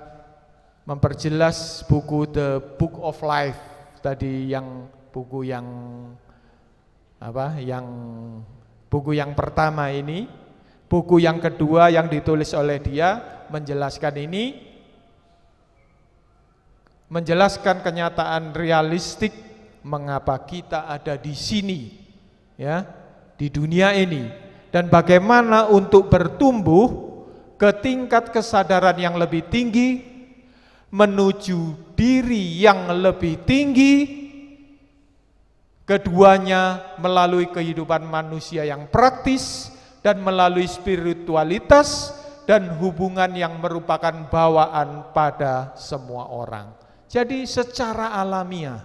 memperjelas buku The Book of Life tadi yang buku yang apa yang Buku yang pertama ini, buku yang kedua yang ditulis oleh dia menjelaskan ini menjelaskan kenyataan realistik mengapa kita ada di sini ya, di dunia ini dan bagaimana untuk bertumbuh ke tingkat kesadaran yang lebih tinggi menuju diri yang lebih tinggi Keduanya melalui kehidupan manusia yang praktis dan melalui spiritualitas dan hubungan yang merupakan bawaan pada semua orang. Jadi secara alamiah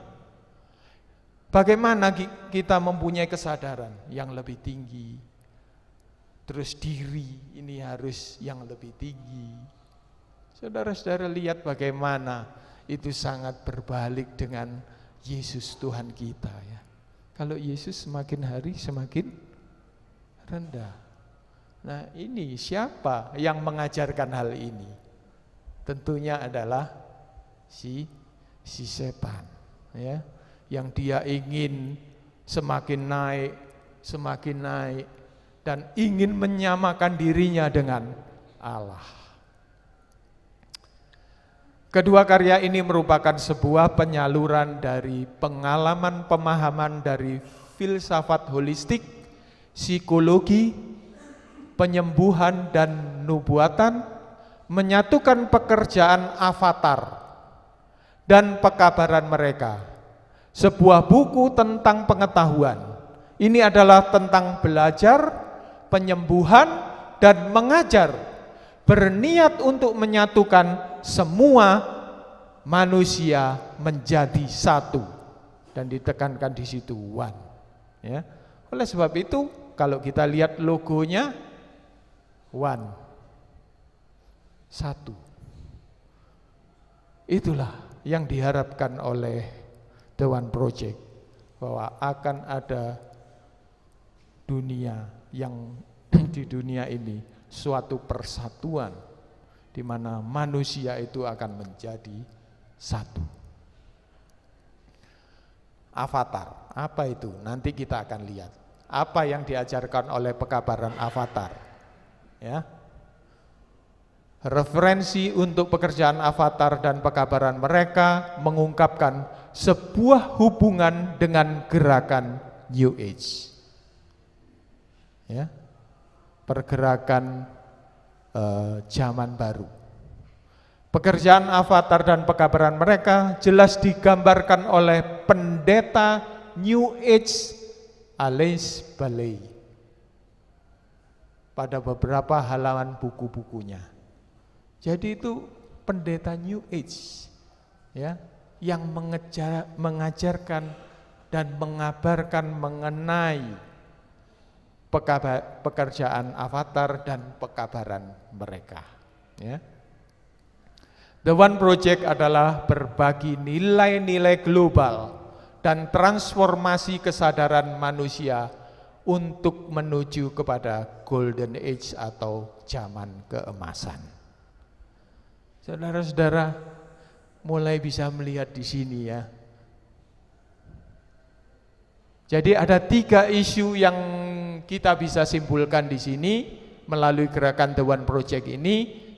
bagaimana kita mempunyai kesadaran yang lebih tinggi? Terus diri ini harus yang lebih tinggi. Saudara-saudara lihat bagaimana itu sangat berbalik dengan Yesus Tuhan kita ya. Kalau Yesus semakin hari semakin rendah. Nah, ini siapa yang mengajarkan hal ini? Tentunya adalah si si setan, ya. Yang dia ingin semakin naik, semakin naik dan ingin menyamakan dirinya dengan Allah. Kedua karya ini merupakan sebuah penyaluran dari pengalaman pemahaman dari filsafat holistik, psikologi, penyembuhan dan nubuatan, menyatukan pekerjaan avatar dan pekabaran mereka. Sebuah buku tentang pengetahuan. Ini adalah tentang belajar, penyembuhan, dan mengajar. Berniat untuk menyatukan semua manusia menjadi satu dan ditekankan di situ one ya oleh sebab itu kalau kita lihat logonya one satu itulah yang diharapkan oleh The One Project bahwa akan ada dunia yang di dunia ini suatu persatuan di mana manusia itu akan menjadi satu. Avatar, apa itu? Nanti kita akan lihat. Apa yang diajarkan oleh pekabaran avatar? Ya. Referensi untuk pekerjaan avatar dan pekabaran mereka mengungkapkan sebuah hubungan dengan gerakan New Age. Ya. Pergerakan Eh, zaman baru. Pekerjaan avatar dan pekabaran mereka jelas digambarkan oleh pendeta New Age Alice Bailey pada beberapa halaman buku-bukunya. Jadi itu pendeta New Age ya yang mengejar, mengajarkan dan mengabarkan mengenai pekerjaan avatar dan pekabaran mereka. Ya. The One Project adalah berbagi nilai-nilai global dan transformasi kesadaran manusia untuk menuju kepada golden age atau zaman keemasan. Saudara-saudara mulai bisa melihat di sini ya, jadi ada tiga isu yang kita bisa simpulkan di sini melalui gerakan The One Project ini,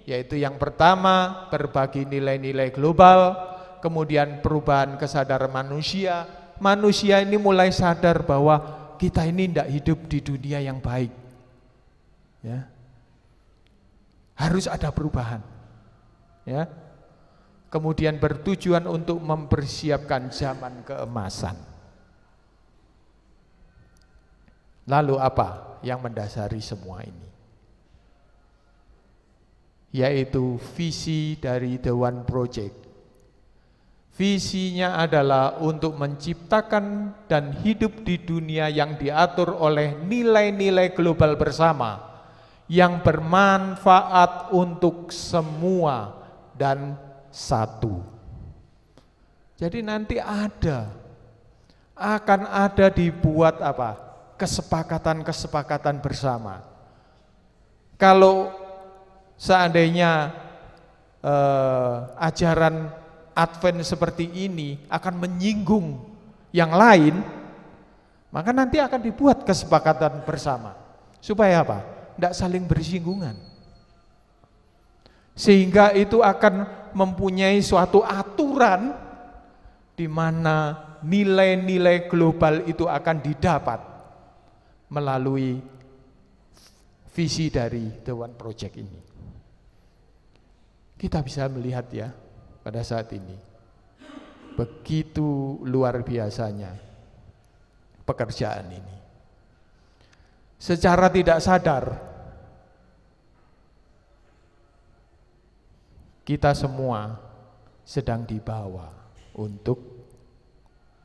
yaitu yang pertama berbagi nilai-nilai global, kemudian perubahan kesadaran manusia. Manusia ini mulai sadar bahwa kita ini tidak hidup di dunia yang baik. Ya. Harus ada perubahan. Ya. Kemudian bertujuan untuk mempersiapkan zaman keemasan. Lalu apa yang mendasari semua ini? Yaitu visi dari The One Project. Visinya adalah untuk menciptakan dan hidup di dunia yang diatur oleh nilai-nilai global bersama yang bermanfaat untuk semua dan satu. Jadi nanti ada akan ada dibuat apa? kesepakatan-kesepakatan bersama. Kalau seandainya eh, ajaran Advent seperti ini akan menyinggung yang lain, maka nanti akan dibuat kesepakatan bersama. Supaya apa? Tidak saling bersinggungan. Sehingga itu akan mempunyai suatu aturan di mana nilai-nilai global itu akan didapat melalui visi dari The One Project ini. Kita bisa melihat ya pada saat ini begitu luar biasanya pekerjaan ini. Secara tidak sadar kita semua sedang dibawa untuk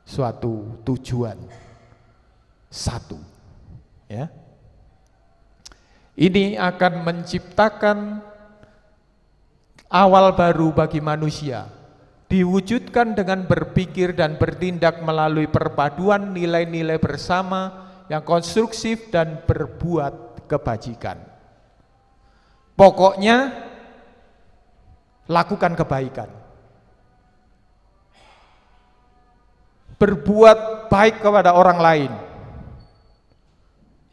suatu tujuan satu Ya. Ini akan menciptakan awal baru bagi manusia. Diwujudkan dengan berpikir dan bertindak melalui perpaduan nilai-nilai bersama yang konstruktif dan berbuat kebajikan. Pokoknya lakukan kebaikan. Berbuat baik kepada orang lain.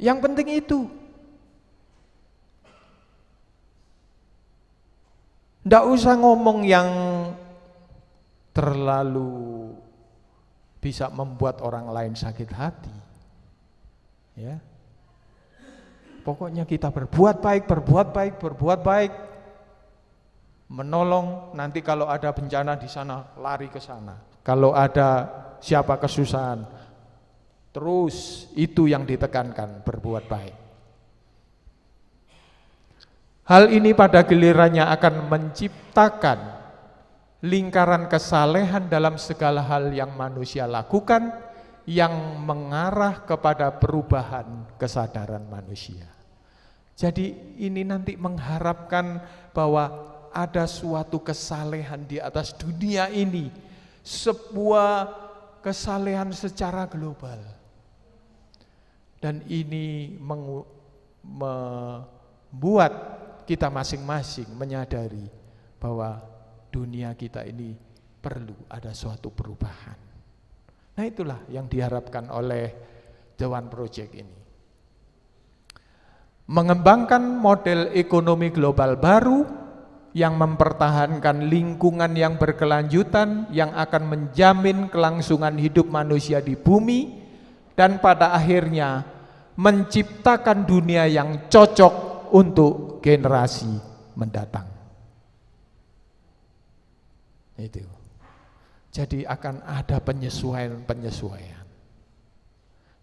Yang penting itu. Tidak usah ngomong yang terlalu bisa membuat orang lain sakit hati. Ya. Pokoknya kita berbuat baik, berbuat baik, berbuat baik. Menolong nanti kalau ada bencana di sana lari ke sana. Kalau ada siapa kesusahan Terus itu yang ditekankan berbuat baik. Hal ini pada gilirannya akan menciptakan lingkaran kesalehan dalam segala hal yang manusia lakukan yang mengarah kepada perubahan kesadaran manusia. Jadi ini nanti mengharapkan bahwa ada suatu kesalehan di atas dunia ini, sebuah kesalehan secara global dan ini membuat kita masing-masing menyadari bahwa dunia kita ini perlu ada suatu perubahan. Nah itulah yang diharapkan oleh The One Project ini. Mengembangkan model ekonomi global baru yang mempertahankan lingkungan yang berkelanjutan yang akan menjamin kelangsungan hidup manusia di bumi dan pada akhirnya menciptakan dunia yang cocok untuk generasi mendatang. Itu. Jadi akan ada penyesuaian-penyesuaian.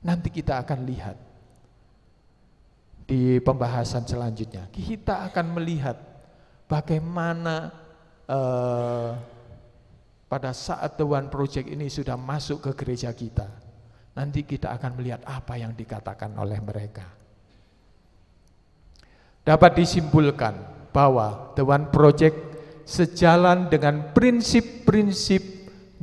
Nanti kita akan lihat di pembahasan selanjutnya. Kita akan melihat bagaimana eh, pada saat The One Project ini sudah masuk ke gereja kita Nanti kita akan melihat apa yang dikatakan oleh mereka. Dapat disimpulkan bahwa The One Project sejalan dengan prinsip-prinsip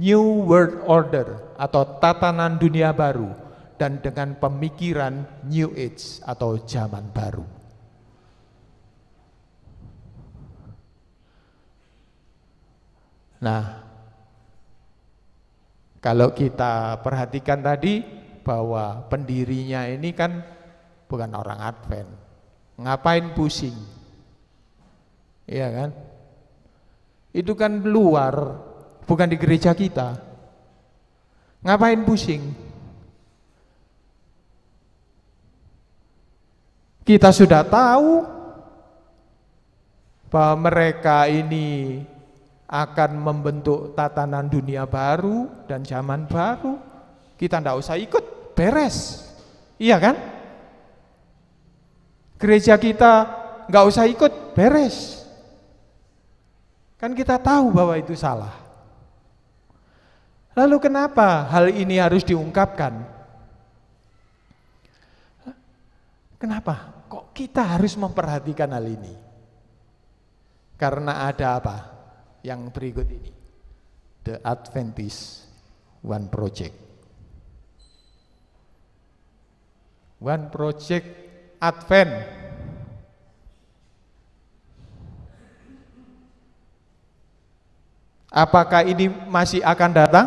New World Order atau tatanan dunia baru dan dengan pemikiran New Age atau zaman baru. Nah, kalau kita perhatikan tadi bahwa pendirinya ini kan bukan orang Advent. Ngapain pusing? Iya kan? Itu kan luar, bukan di gereja kita. Ngapain pusing? Kita sudah tahu bahwa mereka ini akan membentuk tatanan dunia baru dan zaman baru. Kita tidak usah ikut, beres. Iya kan? Gereja kita nggak usah ikut, beres. Kan kita tahu bahwa itu salah. Lalu kenapa hal ini harus diungkapkan? Kenapa? Kok kita harus memperhatikan hal ini? Karena ada apa? yang berikut ini. The Adventist One Project. One Project Advent. Apakah ini masih akan datang?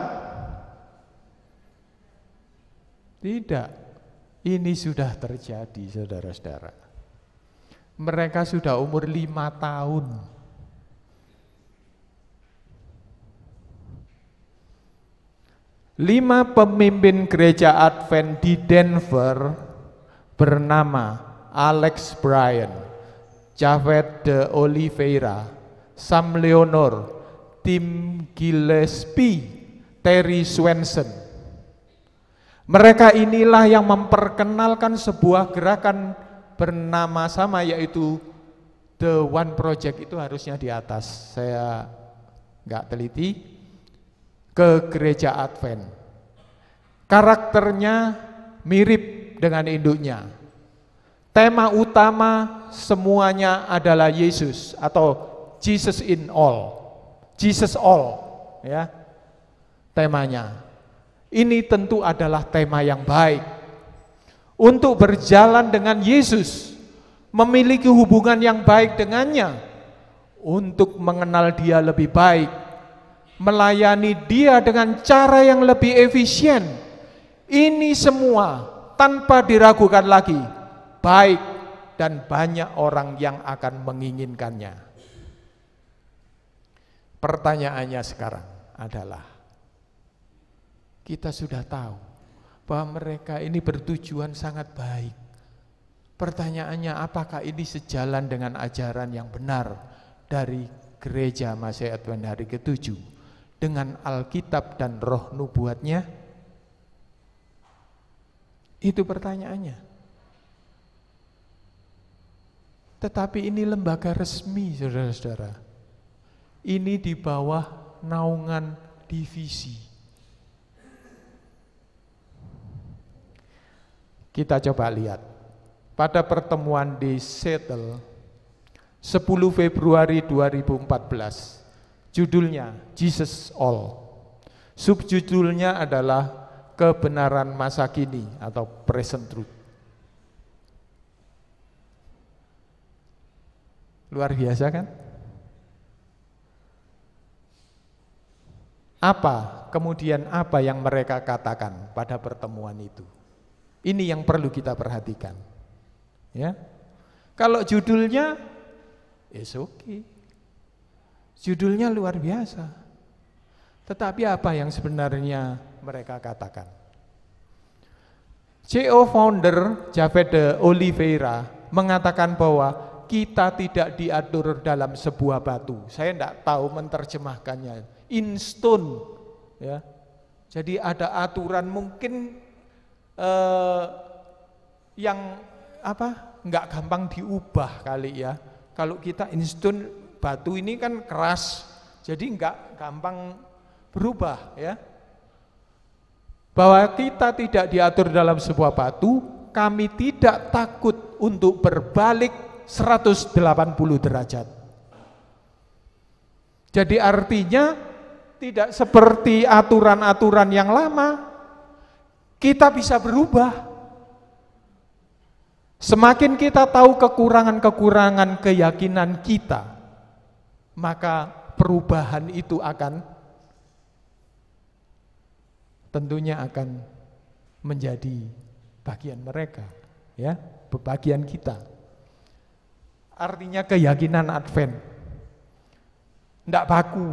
Tidak. Ini sudah terjadi, saudara-saudara. Mereka sudah umur lima tahun Lima pemimpin gereja Advent di Denver bernama Alex Bryan, Javed de Oliveira, Sam Leonor, Tim Gillespie, Terry Swenson. Mereka inilah yang memperkenalkan sebuah gerakan bernama sama yaitu The One Project itu harusnya di atas. Saya nggak teliti, ke gereja Advent. Karakternya mirip dengan induknya. Tema utama semuanya adalah Yesus atau Jesus in all. Jesus all ya. Temanya. Ini tentu adalah tema yang baik. Untuk berjalan dengan Yesus, memiliki hubungan yang baik dengannya untuk mengenal Dia lebih baik melayani dia dengan cara yang lebih efisien. Ini semua tanpa diragukan lagi, baik dan banyak orang yang akan menginginkannya. Pertanyaannya sekarang adalah, kita sudah tahu bahwa mereka ini bertujuan sangat baik. Pertanyaannya, apakah ini sejalan dengan ajaran yang benar dari gereja Masyarakat hari ketujuh? dengan Alkitab dan roh nubuatnya? Itu pertanyaannya. Tetapi ini lembaga resmi, saudara-saudara. Ini di bawah naungan divisi. Kita coba lihat. Pada pertemuan di Seattle, 10 Februari 2014, Judulnya Jesus All. Subjudulnya adalah kebenaran masa kini atau present truth. Luar biasa kan? Apa kemudian apa yang mereka katakan pada pertemuan itu? Ini yang perlu kita perhatikan. Ya. Kalau judulnya it's okay. Judulnya luar biasa. Tetapi apa yang sebenarnya mereka katakan? CEO founder Javed de Oliveira mengatakan bahwa kita tidak diatur dalam sebuah batu. Saya tidak tahu menerjemahkannya. In stone, ya. Jadi ada aturan mungkin eh, yang apa nggak gampang diubah kali ya. Kalau kita in stone batu ini kan keras, jadi enggak gampang berubah ya. Bahwa kita tidak diatur dalam sebuah batu, kami tidak takut untuk berbalik 180 derajat. Jadi artinya tidak seperti aturan-aturan yang lama, kita bisa berubah. Semakin kita tahu kekurangan-kekurangan keyakinan kita, maka perubahan itu akan tentunya akan menjadi bagian mereka, ya, bagian kita. Artinya keyakinan Advent tidak baku,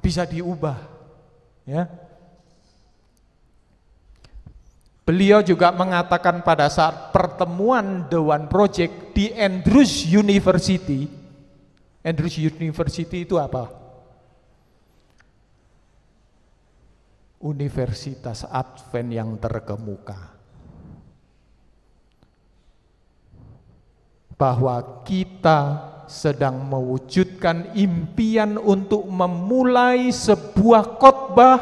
bisa diubah, ya. Beliau juga mengatakan pada saat pertemuan Dewan Project di Andrews University, Andrews University itu apa? Universitas Advent yang terkemuka. Bahwa kita sedang mewujudkan impian untuk memulai sebuah khotbah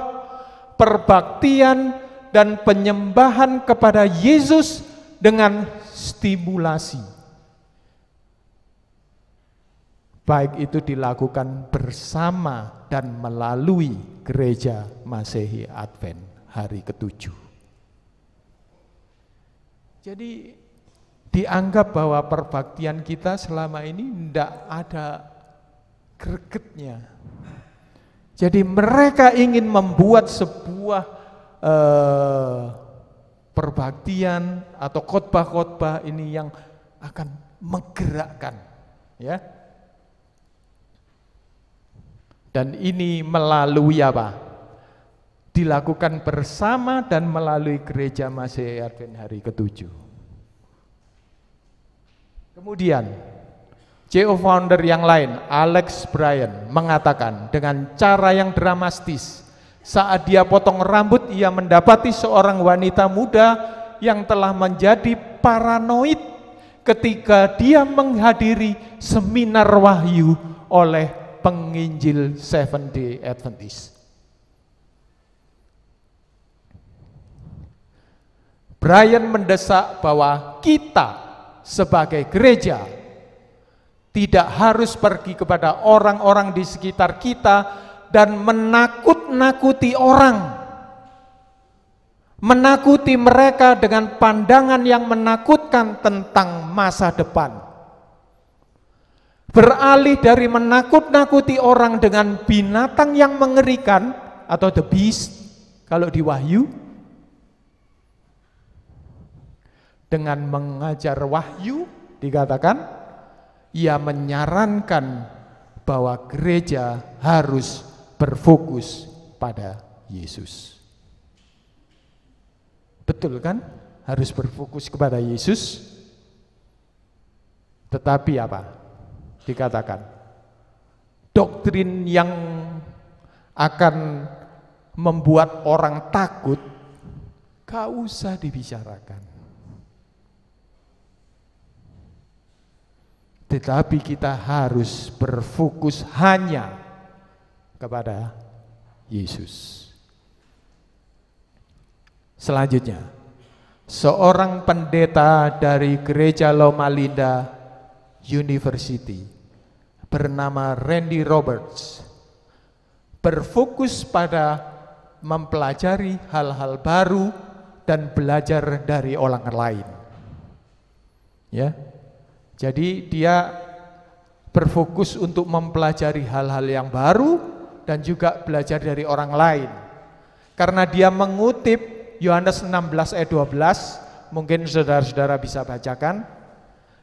perbaktian dan penyembahan kepada Yesus dengan stimulasi baik itu dilakukan bersama dan melalui gereja Masehi Advent hari ketujuh. Jadi dianggap bahwa perbaktian kita selama ini tidak ada gregetnya. Jadi mereka ingin membuat sebuah eh, perbaktian atau khotbah-khotbah ini yang akan menggerakkan ya dan ini melalui apa? Dilakukan bersama dan melalui gereja Masih Advent hari ketujuh. Kemudian, CEO founder yang lain, Alex Bryan, mengatakan dengan cara yang dramatis, saat dia potong rambut, ia mendapati seorang wanita muda yang telah menjadi paranoid ketika dia menghadiri seminar wahyu oleh penginjil Seven Day Adventist. Brian mendesak bahwa kita sebagai gereja tidak harus pergi kepada orang-orang di sekitar kita dan menakut-nakuti orang. Menakuti mereka dengan pandangan yang menakutkan tentang masa depan. Beralih dari menakut-nakuti orang dengan binatang yang mengerikan atau the beast kalau di wahyu dengan mengajar wahyu dikatakan ia menyarankan bahwa gereja harus berfokus pada Yesus. Betul kan? Harus berfokus kepada Yesus. Tetapi apa? dikatakan. Doktrin yang akan membuat orang takut, gak usah dibicarakan. Tetapi kita harus berfokus hanya kepada Yesus. Selanjutnya, seorang pendeta dari gereja Loma Linda University bernama Randy Roberts berfokus pada mempelajari hal-hal baru dan belajar dari orang lain. Ya. Jadi dia berfokus untuk mempelajari hal-hal yang baru dan juga belajar dari orang lain. Karena dia mengutip Yohanes 16 ayat e 12, mungkin saudara-saudara bisa bacakan.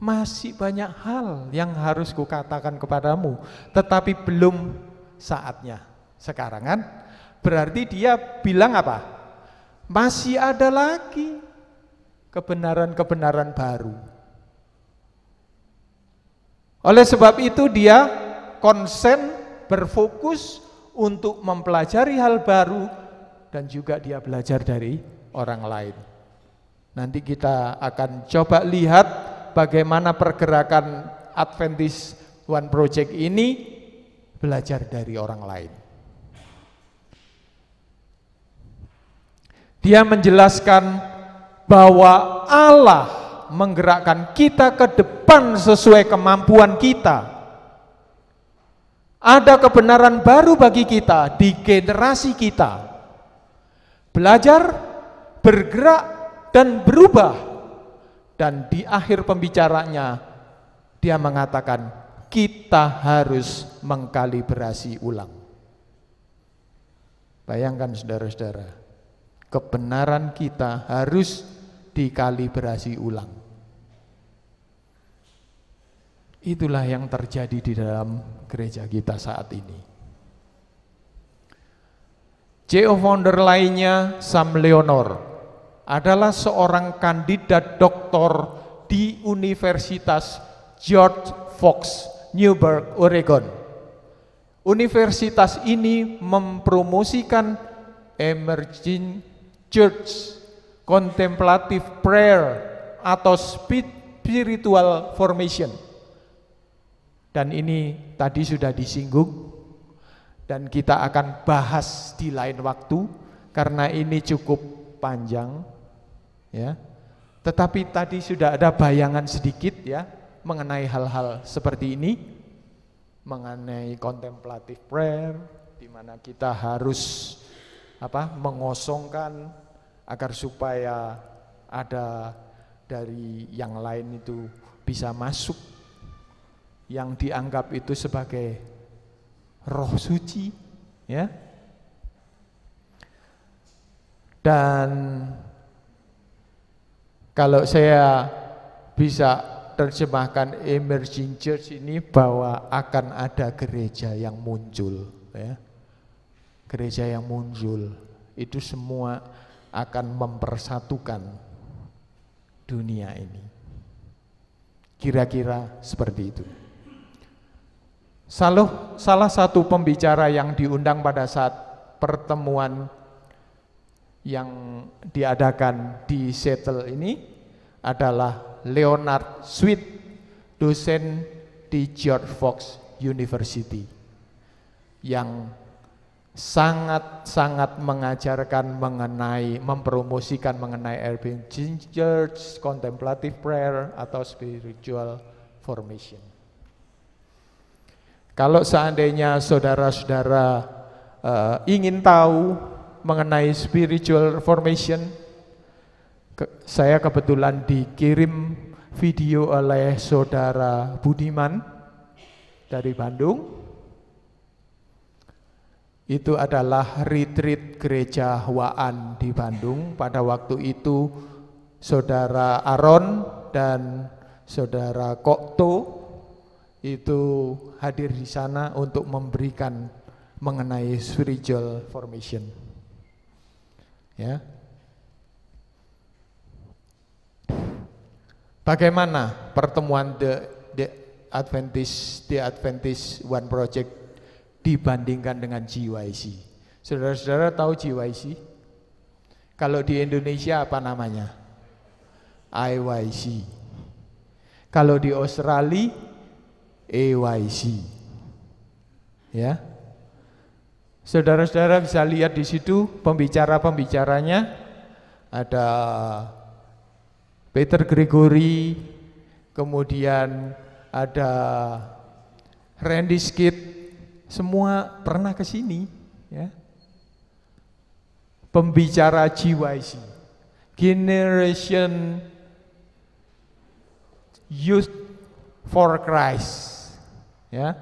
masih banyak hal yang harus kukatakan kepadamu, tetapi belum saatnya. Sekarang kan? Berarti dia bilang apa? Masih ada lagi kebenaran-kebenaran baru. Oleh sebab itu dia konsen berfokus untuk mempelajari hal baru dan juga dia belajar dari orang lain. Nanti kita akan coba lihat bagaimana pergerakan Adventist One Project ini belajar dari orang lain. Dia menjelaskan bahwa Allah menggerakkan kita ke depan sesuai kemampuan kita. Ada kebenaran baru bagi kita di generasi kita. Belajar, bergerak, dan berubah dan di akhir pembicaranya dia mengatakan kita harus mengkalibrasi ulang. Bayangkan saudara-saudara, kebenaran kita harus dikalibrasi ulang. Itulah yang terjadi di dalam gereja kita saat ini. CEO founder lainnya Sam Leonor adalah seorang kandidat doktor di Universitas George Fox, Newburgh, Oregon. Universitas ini mempromosikan emerging church, contemplative prayer, atau spiritual formation. Dan ini tadi sudah disinggung dan kita akan bahas di lain waktu karena ini cukup panjang ya. Tetapi tadi sudah ada bayangan sedikit ya mengenai hal-hal seperti ini mengenai kontemplatif prayer di mana kita harus apa mengosongkan agar supaya ada dari yang lain itu bisa masuk yang dianggap itu sebagai roh suci ya dan kalau saya bisa terjemahkan emerging church ini bahwa akan ada gereja yang muncul ya. Gereja yang muncul itu semua akan mempersatukan dunia ini. Kira-kira seperti itu. Salah, salah satu pembicara yang diundang pada saat pertemuan yang diadakan di Seattle ini adalah Leonard Sweet, dosen di George Fox University yang sangat-sangat mengajarkan mengenai mempromosikan mengenai Urban Church, contemplative prayer atau spiritual formation. Kalau seandainya saudara-saudara uh, ingin tahu mengenai spiritual formation, Ke, saya kebetulan dikirim video oleh saudara Budiman dari Bandung. Itu adalah retreat gereja Waan di Bandung. Pada waktu itu saudara Aron dan saudara Kokto itu hadir di sana untuk memberikan mengenai spiritual formation. Ya. Bagaimana pertemuan The, The Adventist The Adventist One Project dibandingkan dengan GYC? Saudara-saudara tahu GYC? Kalau di Indonesia apa namanya? IYC. Kalau di Australia AYC. Ya. Saudara-saudara bisa lihat di situ pembicara-pembicaranya ada Peter Gregory, kemudian ada Randy Skid, semua pernah ke sini ya. Pembicara GYC, Generation Youth for Christ ya.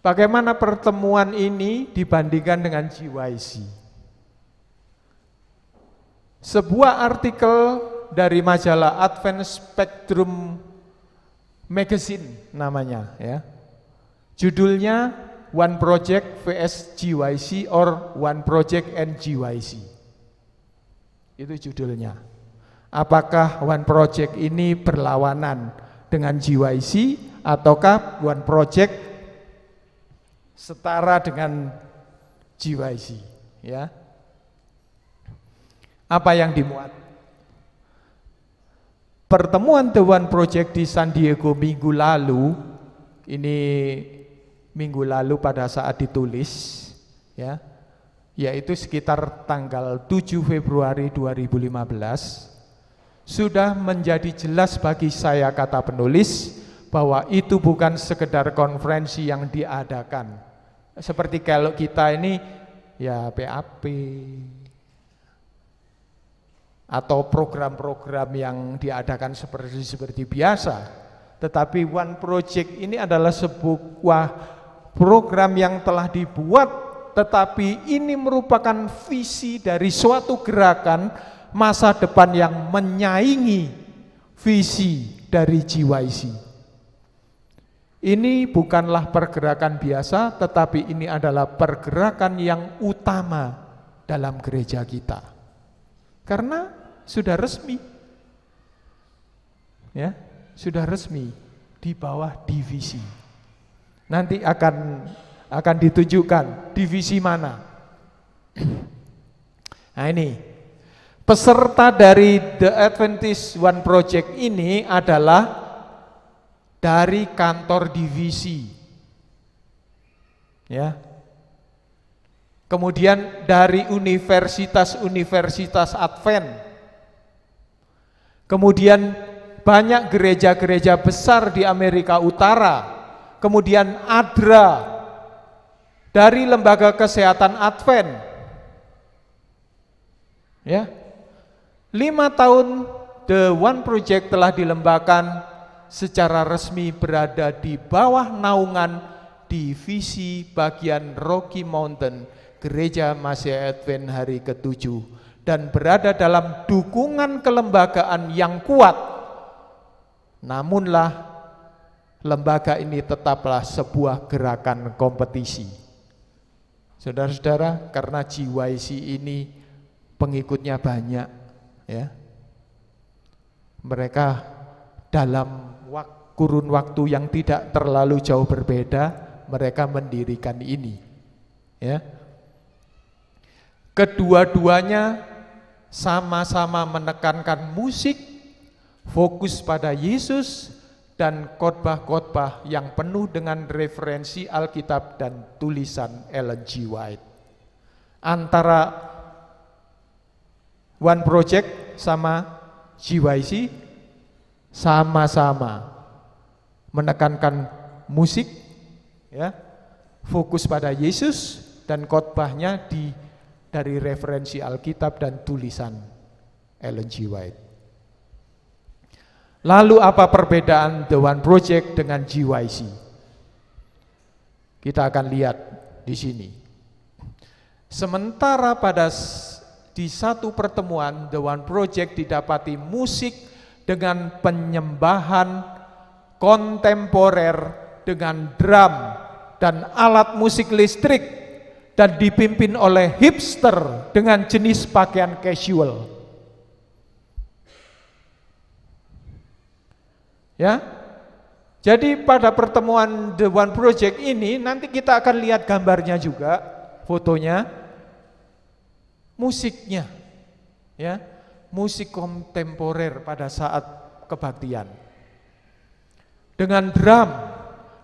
Bagaimana pertemuan ini dibandingkan dengan GYC? Sebuah artikel dari majalah Advent Spectrum Magazine namanya ya. Judulnya One Project vs GYC or One Project and GYC. Itu judulnya. Apakah One Project ini berlawanan dengan GYC ataukah One Project setara dengan GYC ya. Apa yang dimuat? Pertemuan The One Project di San Diego minggu lalu ini minggu lalu pada saat ditulis ya yaitu sekitar tanggal 7 Februari 2015 sudah menjadi jelas bagi saya kata penulis bahwa itu bukan sekedar konferensi yang diadakan seperti kalau kita ini ya PAP atau program-program yang diadakan seperti seperti biasa. Tetapi One Project ini adalah sebuah program yang telah dibuat tetapi ini merupakan visi dari suatu gerakan masa depan yang menyaingi visi dari GYC. Ini bukanlah pergerakan biasa, tetapi ini adalah pergerakan yang utama dalam gereja kita. Karena sudah resmi. Ya, sudah resmi di bawah divisi. Nanti akan akan ditunjukkan divisi mana. Nah ini peserta dari The Adventist One Project ini adalah dari kantor divisi. Ya. Kemudian dari universitas-universitas Advent. Kemudian banyak gereja-gereja besar di Amerika Utara. Kemudian ADRA dari lembaga kesehatan Advent. Ya. Lima tahun The One Project telah dilembakan secara resmi berada di bawah naungan divisi bagian Rocky Mountain Gereja Masih Advent hari ke-7 dan berada dalam dukungan kelembagaan yang kuat. Namunlah lembaga ini tetaplah sebuah gerakan kompetisi. Saudara-saudara, karena GYC ini pengikutnya banyak ya. Mereka dalam kurun waktu yang tidak terlalu jauh berbeda mereka mendirikan ini. Ya. Kedua-duanya sama-sama menekankan musik, fokus pada Yesus dan khotbah-khotbah yang penuh dengan referensi Alkitab dan tulisan Ellen G. White. Antara One Project sama GYC sama-sama menekankan musik ya fokus pada Yesus dan khotbahnya di dari referensi Alkitab dan tulisan Ellen G. White. Lalu apa perbedaan The One Project dengan GYC? Kita akan lihat di sini. Sementara pada di satu pertemuan The One Project didapati musik dengan penyembahan kontemporer dengan drum dan alat musik listrik dan dipimpin oleh hipster dengan jenis pakaian casual. Ya. Jadi pada pertemuan The One Project ini nanti kita akan lihat gambarnya juga, fotonya, musiknya. Ya, musik kontemporer pada saat kebaktian dengan drum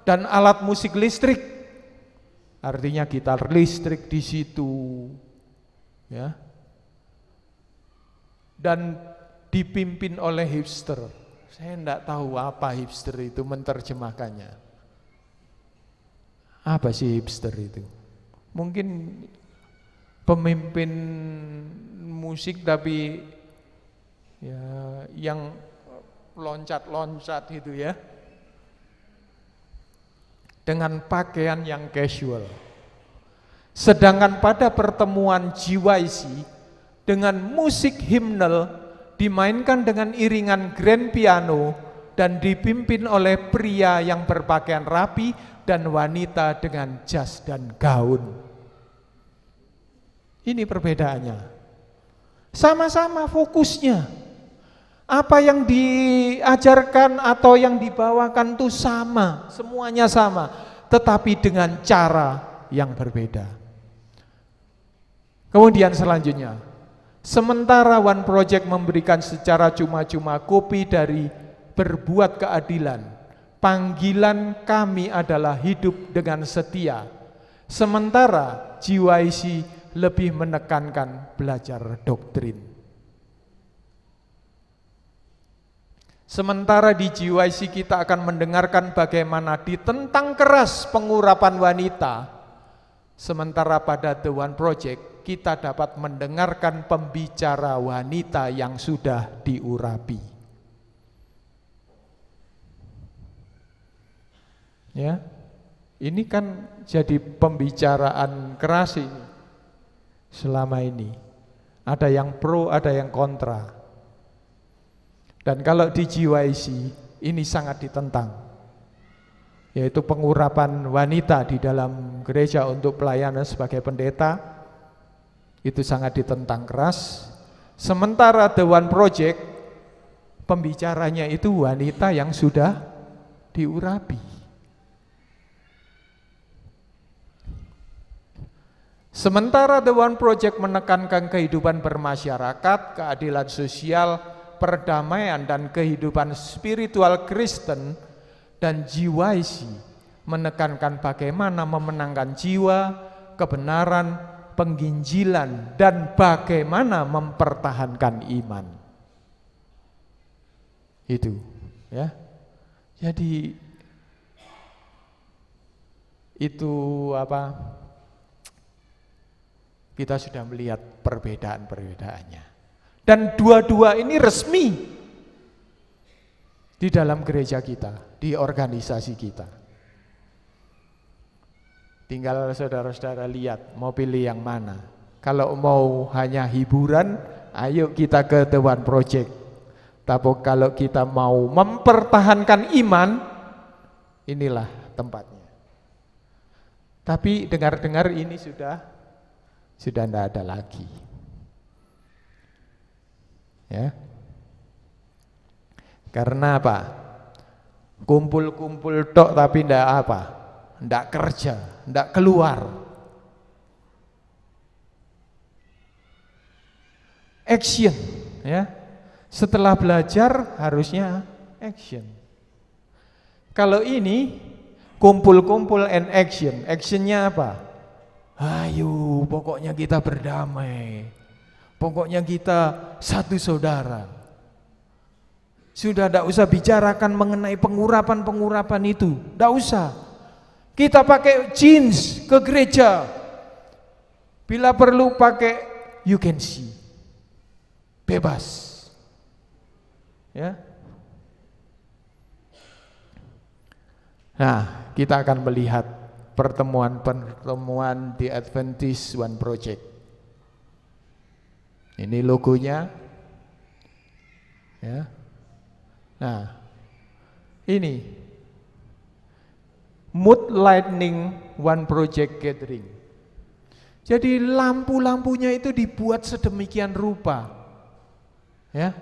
dan alat musik listrik. Artinya gitar listrik di situ. Ya. Dan dipimpin oleh hipster. Saya tidak tahu apa hipster itu menerjemahkannya. Apa sih hipster itu? Mungkin pemimpin musik tapi ya yang loncat-loncat gitu ya dengan pakaian yang casual. Sedangkan pada pertemuan GYC dengan musik himnel dimainkan dengan iringan grand piano dan dipimpin oleh pria yang berpakaian rapi dan wanita dengan jas dan gaun. Ini perbedaannya. Sama-sama fokusnya apa yang diajarkan atau yang dibawakan itu sama, semuanya sama, tetapi dengan cara yang berbeda. Kemudian selanjutnya, sementara One Project memberikan secara cuma-cuma kopi dari berbuat keadilan, panggilan kami adalah hidup dengan setia. Sementara jiwa lebih menekankan belajar doktrin. Sementara di GYC kita akan mendengarkan bagaimana ditentang keras pengurapan wanita. Sementara pada The One Project kita dapat mendengarkan pembicara wanita yang sudah diurapi. Ya. Ini kan jadi pembicaraan keras ini selama ini. Ada yang pro, ada yang kontra. Dan kalau di GYC ini sangat ditentang, yaitu pengurapan wanita di dalam gereja untuk pelayanan sebagai pendeta, itu sangat ditentang keras. Sementara The One Project, pembicaranya itu wanita yang sudah diurapi. Sementara The One Project menekankan kehidupan bermasyarakat, keadilan sosial, perdamaian dan kehidupan spiritual Kristen dan jiwa isi menekankan bagaimana memenangkan jiwa, kebenaran, penginjilan, dan bagaimana mempertahankan iman. Itu ya. Jadi itu apa kita sudah melihat perbedaan-perbedaannya. Dan dua-dua ini resmi di dalam gereja kita, di organisasi kita. Tinggal saudara-saudara lihat mau pilih yang mana. Kalau mau hanya hiburan, ayo kita ke The One Project. Tapi kalau kita mau mempertahankan iman, inilah tempatnya. Tapi dengar-dengar ini sudah sudah tidak ada lagi. Ya. Karena apa? Kumpul-kumpul tok tapi ndak apa? Ndak kerja, ndak keluar. Action, ya. Setelah belajar harusnya action. Kalau ini kumpul-kumpul and action. Actionnya apa? Ayo, pokoknya kita berdamai. Pokoknya kita satu saudara. Sudah tidak usah bicarakan mengenai pengurapan-pengurapan itu. Tidak usah. Kita pakai jeans ke gereja. Bila perlu pakai you can see. Bebas. Ya. Nah, kita akan melihat pertemuan-pertemuan di Adventist One Project. Ini logonya. Ya. Nah, ini mood lightning one project gathering. Jadi lampu-lampunya itu dibuat sedemikian rupa. Ya.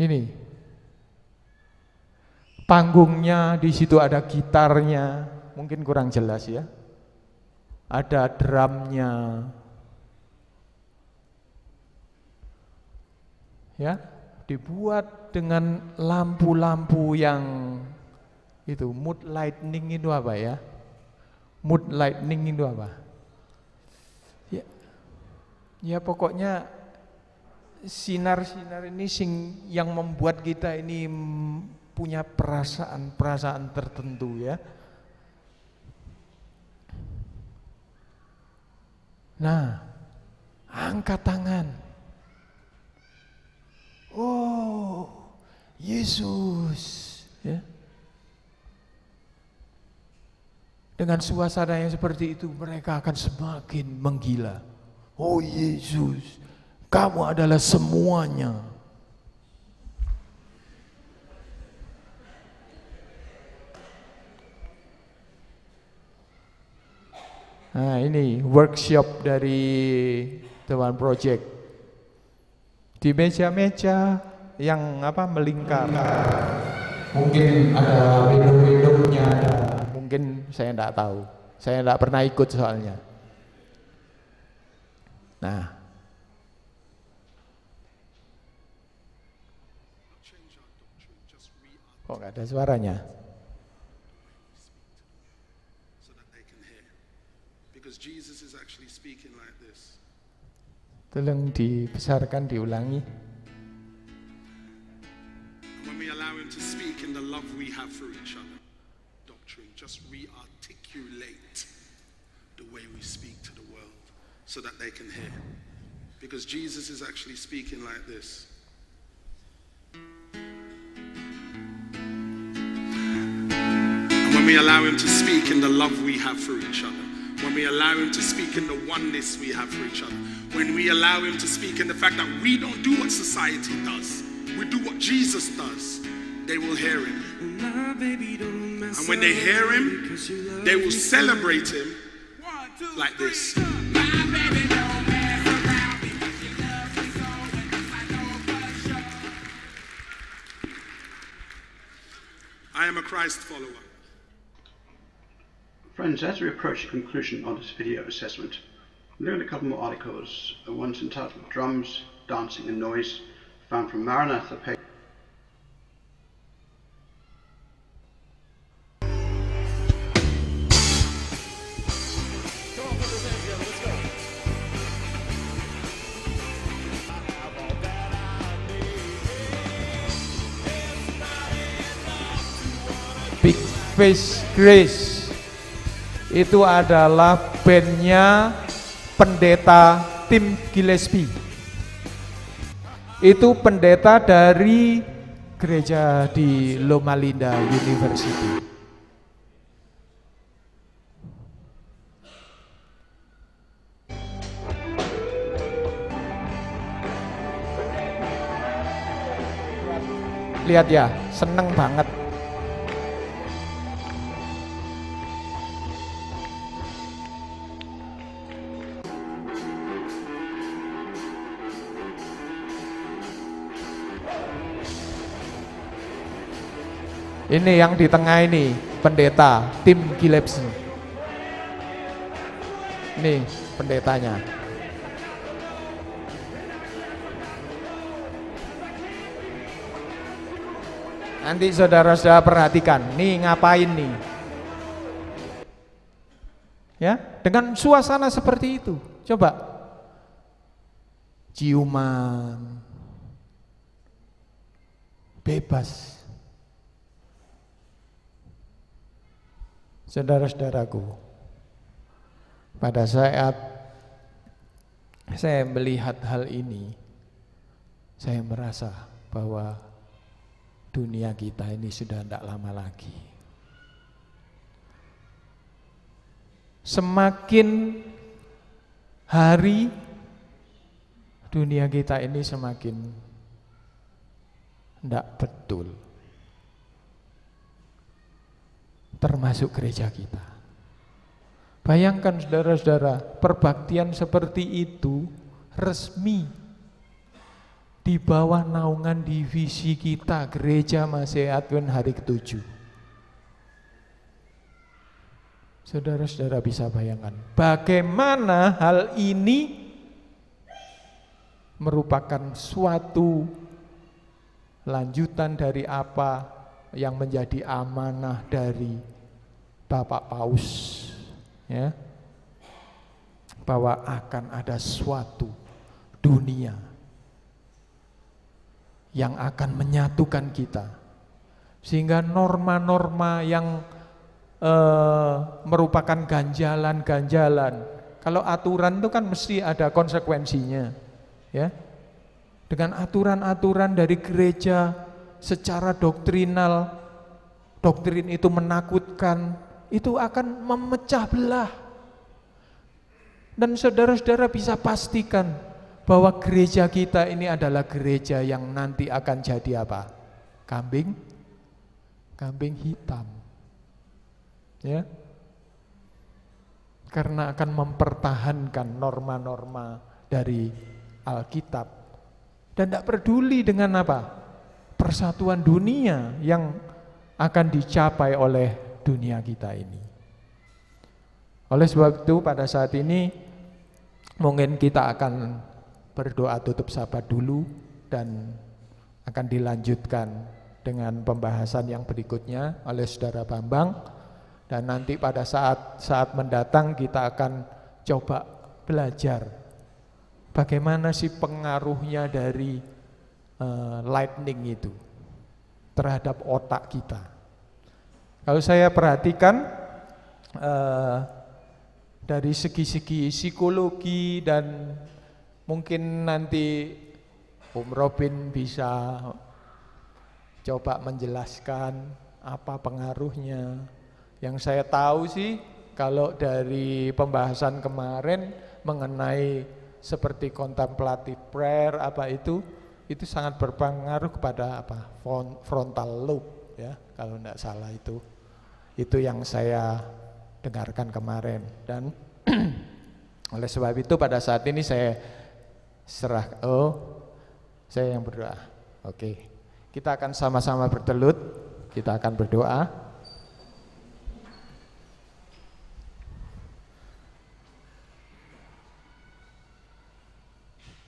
Ini. Panggungnya di situ ada gitarnya, mungkin kurang jelas ya. Ada drumnya. Ya, dibuat dengan lampu-lampu yang itu mood lightning itu apa ya? Mood lightning itu apa? Ya, ya pokoknya sinar-sinar ini sing yang membuat kita ini punya perasaan-perasaan tertentu ya. Nah, angkat tangan. Oh, Yesus. Ya. Dengan suasana yang seperti itu mereka akan semakin menggila. Oh Yesus, kamu adalah semuanya. Nah, ini workshop dari teman project. Di meja-meja yang apa melingkar. Mungkin ada window-windownya Mungkin saya tidak tahu. Saya tidak pernah ikut soalnya. Nah, Kok nggak ada suaranya? Tolong dibesarkan diulangi. When we allow him to speak in the love we have for each other, doctrine just rearticulate the way we speak to the world so that they can hear. Because Jesus is actually speaking like this. when we allow Him to speak in the love we have for each other, when we allow Him to speak in the oneness we have for each other, when we allow Him to speak, and the fact that we don't do what society does, we do what Jesus does, they will hear Him. And when they hear Him, they will celebrate Him like this. I am a Christ follower. Friends, as we approach the conclusion of this video assessment, I'm doing a couple more articles. Uh, one's entitled Drums, Dancing and Noise, found from Maranatha page. Big Face Grace itu adalah bandnya pendeta Tim Gillespie. Itu pendeta dari gereja di Loma Linda University. Lihat ya, seneng banget Ini yang di tengah ini, pendeta, tim Gilebs. Ini pendetanya. Nanti saudara-saudara perhatikan, nih ngapain nih? Ya, dengan suasana seperti itu. Coba ciuman bebas Saudara-saudaraku, pada saat saya melihat hal ini, saya merasa bahwa dunia kita ini sudah tidak lama lagi. Semakin hari dunia kita ini semakin tidak betul. termasuk gereja kita. Bayangkan saudara-saudara, perbaktian seperti itu resmi di bawah naungan divisi kita gereja Masih Advent hari ketujuh. Saudara-saudara bisa bayangkan bagaimana hal ini merupakan suatu lanjutan dari apa yang menjadi amanah dari Bapak Paus ya bahwa akan ada suatu dunia yang akan menyatukan kita sehingga norma-norma yang eh, merupakan ganjalan-ganjalan kalau aturan itu kan mesti ada konsekuensinya ya dengan aturan-aturan dari gereja secara doktrinal doktrin itu menakutkan, itu akan memecah belah. Dan saudara-saudara bisa pastikan bahwa gereja kita ini adalah gereja yang nanti akan jadi apa? Kambing kambing hitam. Ya. Karena akan mempertahankan norma-norma dari Alkitab dan tidak peduli dengan apa persatuan dunia yang akan dicapai oleh dunia kita ini. Oleh sebab itu pada saat ini mungkin kita akan berdoa tutup sahabat dulu dan akan dilanjutkan dengan pembahasan yang berikutnya oleh saudara Bambang dan nanti pada saat saat mendatang kita akan coba belajar bagaimana sih pengaruhnya dari uh, lightning itu terhadap otak kita. Kalau saya perhatikan uh, dari segi-segi psikologi dan mungkin nanti Om Robin bisa coba menjelaskan apa pengaruhnya. Yang saya tahu sih kalau dari pembahasan kemarin mengenai seperti contemplative prayer apa itu itu sangat berpengaruh kepada apa frontal loop ya kalau tidak salah itu itu yang saya dengarkan kemarin dan oleh sebab itu pada saat ini saya serah oh saya yang berdoa oke okay. kita akan sama-sama bertelut kita akan berdoa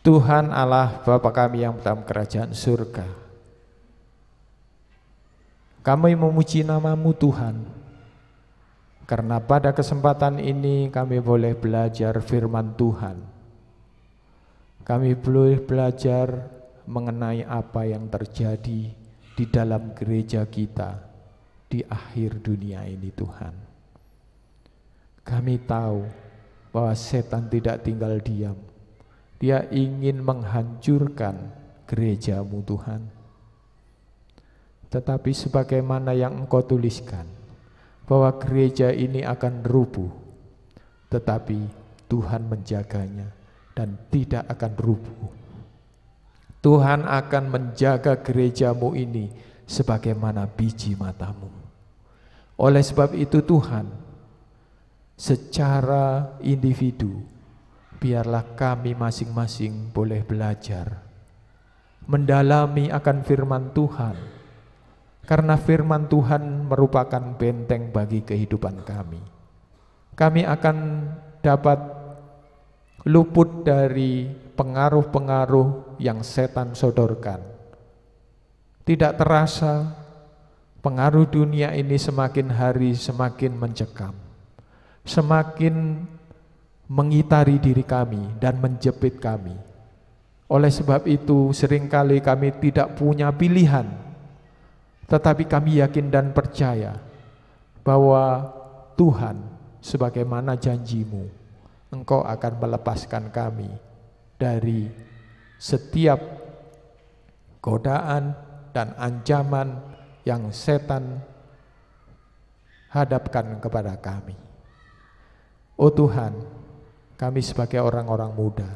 Tuhan Allah Bapa kami yang dalam kerajaan surga. Kami memuji namamu Tuhan. Karena pada kesempatan ini kami boleh belajar firman Tuhan. Kami boleh belajar mengenai apa yang terjadi di dalam gereja kita di akhir dunia ini Tuhan. Kami tahu bahwa setan tidak tinggal diam dia ingin menghancurkan gerejamu Tuhan. Tetapi sebagaimana yang engkau tuliskan, bahwa gereja ini akan rubuh, tetapi Tuhan menjaganya dan tidak akan rubuh. Tuhan akan menjaga gerejamu ini sebagaimana biji matamu. Oleh sebab itu Tuhan secara individu biarlah kami masing-masing boleh belajar mendalami akan firman Tuhan karena firman Tuhan merupakan benteng bagi kehidupan kami. Kami akan dapat luput dari pengaruh-pengaruh yang setan sodorkan. Tidak terasa pengaruh dunia ini semakin hari semakin mencekam. Semakin mengitari diri kami dan menjepit kami. Oleh sebab itu, seringkali kami tidak punya pilihan, tetapi kami yakin dan percaya bahwa Tuhan, sebagaimana janjimu, Engkau akan melepaskan kami dari setiap godaan dan ancaman yang setan hadapkan kepada kami. Oh Tuhan, kami sebagai orang-orang muda.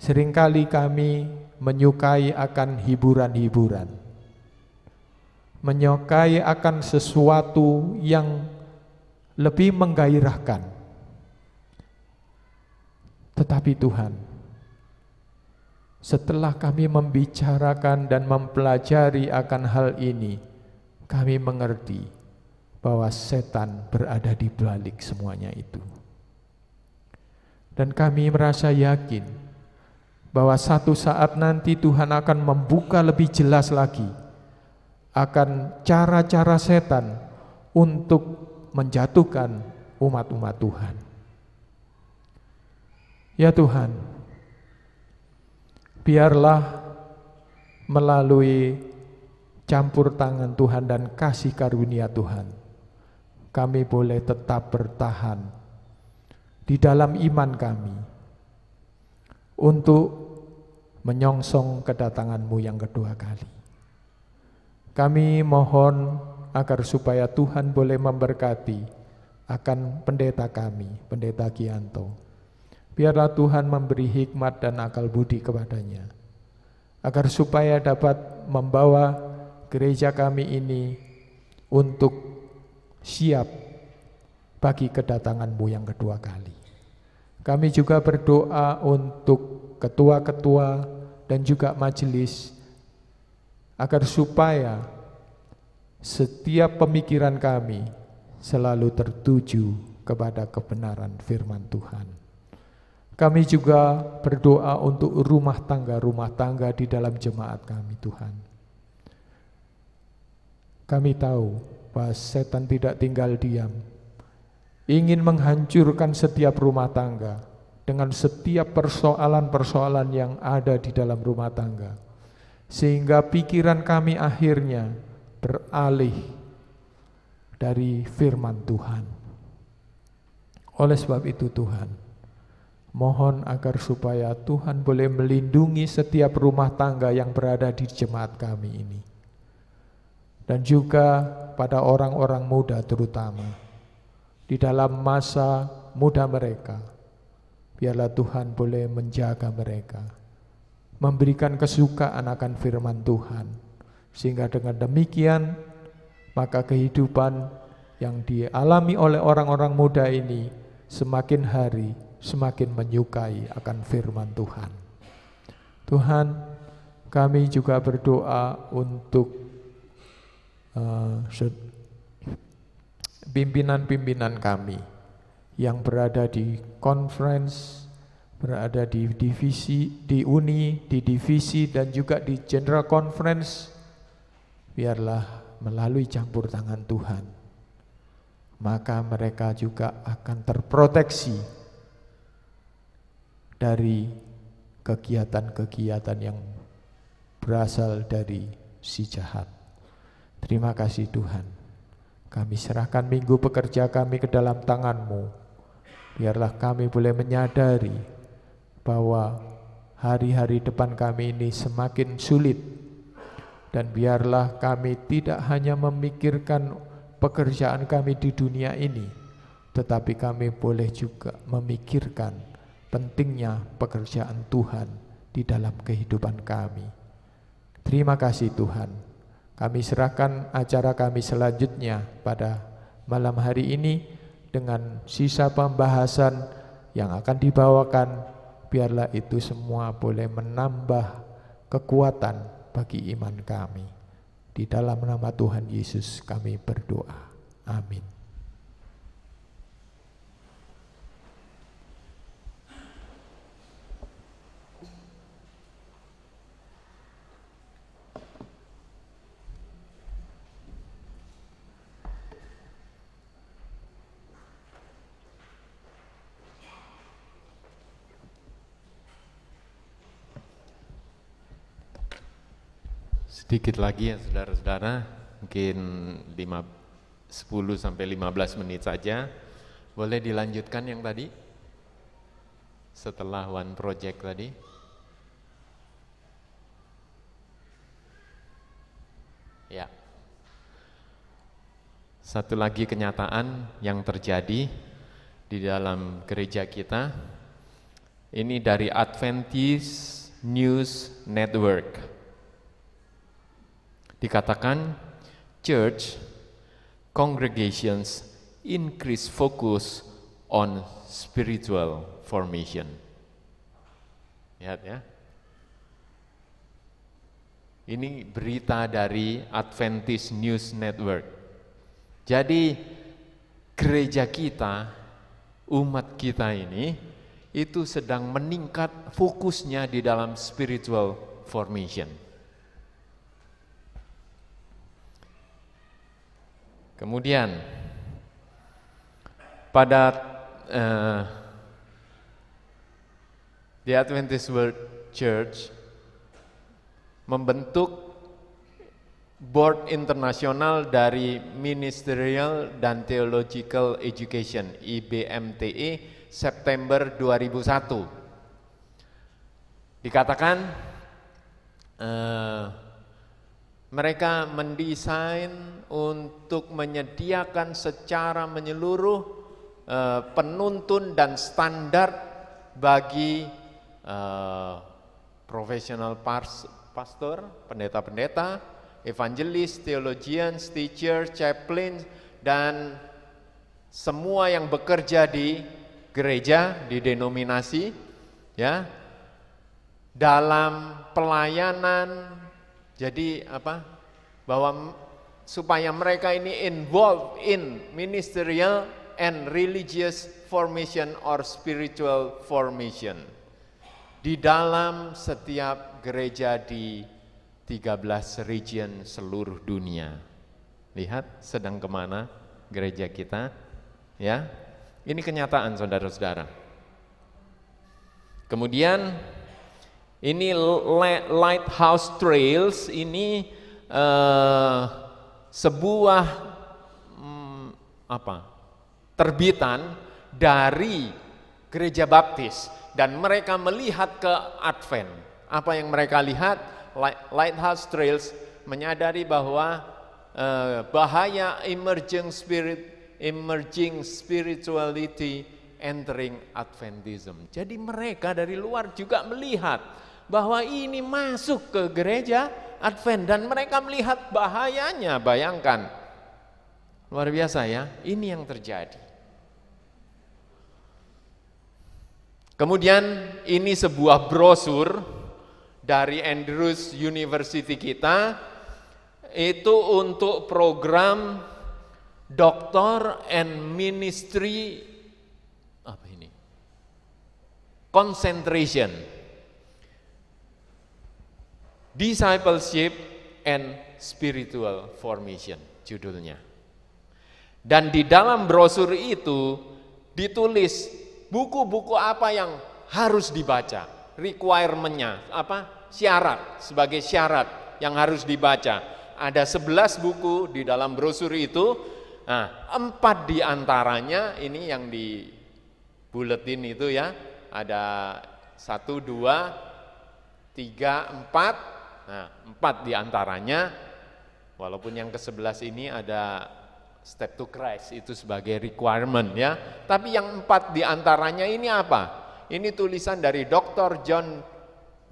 Seringkali kami menyukai akan hiburan-hiburan. Menyukai akan sesuatu yang lebih menggairahkan. Tetapi Tuhan, setelah kami membicarakan dan mempelajari akan hal ini, kami mengerti bahwa setan berada di balik semuanya itu. Dan kami merasa yakin bahwa satu saat nanti Tuhan akan membuka lebih jelas lagi akan cara-cara setan untuk menjatuhkan umat-umat Tuhan. Ya Tuhan, biarlah melalui campur tangan Tuhan dan kasih karunia Tuhan, kami boleh tetap bertahan di dalam iman kami untuk menyongsong kedatanganmu yang kedua kali. Kami mohon agar supaya Tuhan boleh memberkati akan pendeta kami, pendeta Kianto. Biarlah Tuhan memberi hikmat dan akal budi kepadanya, agar supaya dapat membawa gereja kami ini untuk siap bagi kedatanganmu yang kedua kali. Kami juga berdoa untuk ketua-ketua dan juga majelis agar supaya setiap pemikiran kami selalu tertuju kepada kebenaran firman Tuhan. Kami juga berdoa untuk rumah tangga-rumah tangga di dalam jemaat kami Tuhan. Kami tahu bahwa setan tidak tinggal diam, ingin menghancurkan setiap rumah tangga dengan setiap persoalan-persoalan yang ada di dalam rumah tangga, sehingga pikiran kami akhirnya beralih dari firman Tuhan. Oleh sebab itu, Tuhan mohon agar supaya Tuhan boleh melindungi setiap rumah tangga yang berada di jemaat kami ini, dan juga pada orang-orang muda, terutama di dalam masa muda mereka. Biarlah Tuhan boleh menjaga mereka, memberikan kesukaan akan firman Tuhan, sehingga dengan demikian maka kehidupan yang dialami oleh orang-orang muda ini semakin hari semakin menyukai akan firman Tuhan. Tuhan, kami juga berdoa untuk uh, pimpinan-pimpinan kami yang berada di conference, berada di divisi, di uni, di divisi dan juga di general conference, biarlah melalui campur tangan Tuhan. Maka mereka juga akan terproteksi dari kegiatan-kegiatan yang berasal dari si jahat. Terima kasih Tuhan. Kami serahkan minggu pekerja kami ke dalam tanganmu. Biarlah kami boleh menyadari bahwa hari-hari depan kami ini semakin sulit. Dan biarlah kami tidak hanya memikirkan pekerjaan kami di dunia ini, tetapi kami boleh juga memikirkan pentingnya pekerjaan Tuhan di dalam kehidupan kami. Terima kasih Tuhan. Kami serahkan acara kami selanjutnya pada malam hari ini dengan sisa pembahasan yang akan dibawakan. Biarlah itu semua boleh menambah kekuatan bagi iman kami. Di dalam nama Tuhan Yesus kami berdoa. Amin. Sedikit lagi ya saudara-saudara, mungkin 10 15 menit saja. Boleh dilanjutkan yang tadi? Setelah one project tadi. Ya. Satu lagi kenyataan yang terjadi di dalam gereja kita. Ini dari Adventist News Network dikatakan church congregations increase focus on spiritual formation. Lihat ya. Ini berita dari Adventist News Network. Jadi gereja kita, umat kita ini itu sedang meningkat fokusnya di dalam spiritual formation. Kemudian pada uh, The Adventist World Church membentuk board internasional dari Ministerial dan Theological Education IBMTE September 2001. Dikatakan uh, mereka mendesain untuk menyediakan secara menyeluruh eh, penuntun dan standar bagi eh, profesional pastor, pendeta-pendeta, evangelis, theologian, teacher, chaplain, dan semua yang bekerja di gereja, di denominasi, ya, dalam pelayanan jadi apa? Bahwa supaya mereka ini involved in ministerial and religious formation or spiritual formation di dalam setiap gereja di 13 region seluruh dunia. Lihat sedang kemana gereja kita, ya. Ini kenyataan saudara-saudara. Kemudian ini Lighthouse Trails ini uh, sebuah um, apa? terbitan dari gereja baptis dan mereka melihat ke Advent. Apa yang mereka lihat? Lighthouse Trails menyadari bahwa uh, bahaya emerging spirit emerging spirituality entering Adventism. Jadi mereka dari luar juga melihat bahwa ini masuk ke gereja Advent dan mereka melihat bahayanya, bayangkan. Luar biasa ya, ini yang terjadi. Kemudian ini sebuah brosur dari Andrews University kita itu untuk program Doctor and Ministry apa ini? Concentration Discipleship and Spiritual Formation judulnya. Dan di dalam brosur itu ditulis buku-buku apa yang harus dibaca, requirementnya, apa syarat sebagai syarat yang harus dibaca. Ada 11 buku di dalam brosur itu, nah, empat antaranya ini yang di buletin itu ya, ada satu, dua, tiga, empat, Nah, empat diantaranya, walaupun yang ke sebelas ini ada step to Christ, itu sebagai requirement ya. Tapi yang empat diantaranya ini apa? Ini tulisan dari Dr. John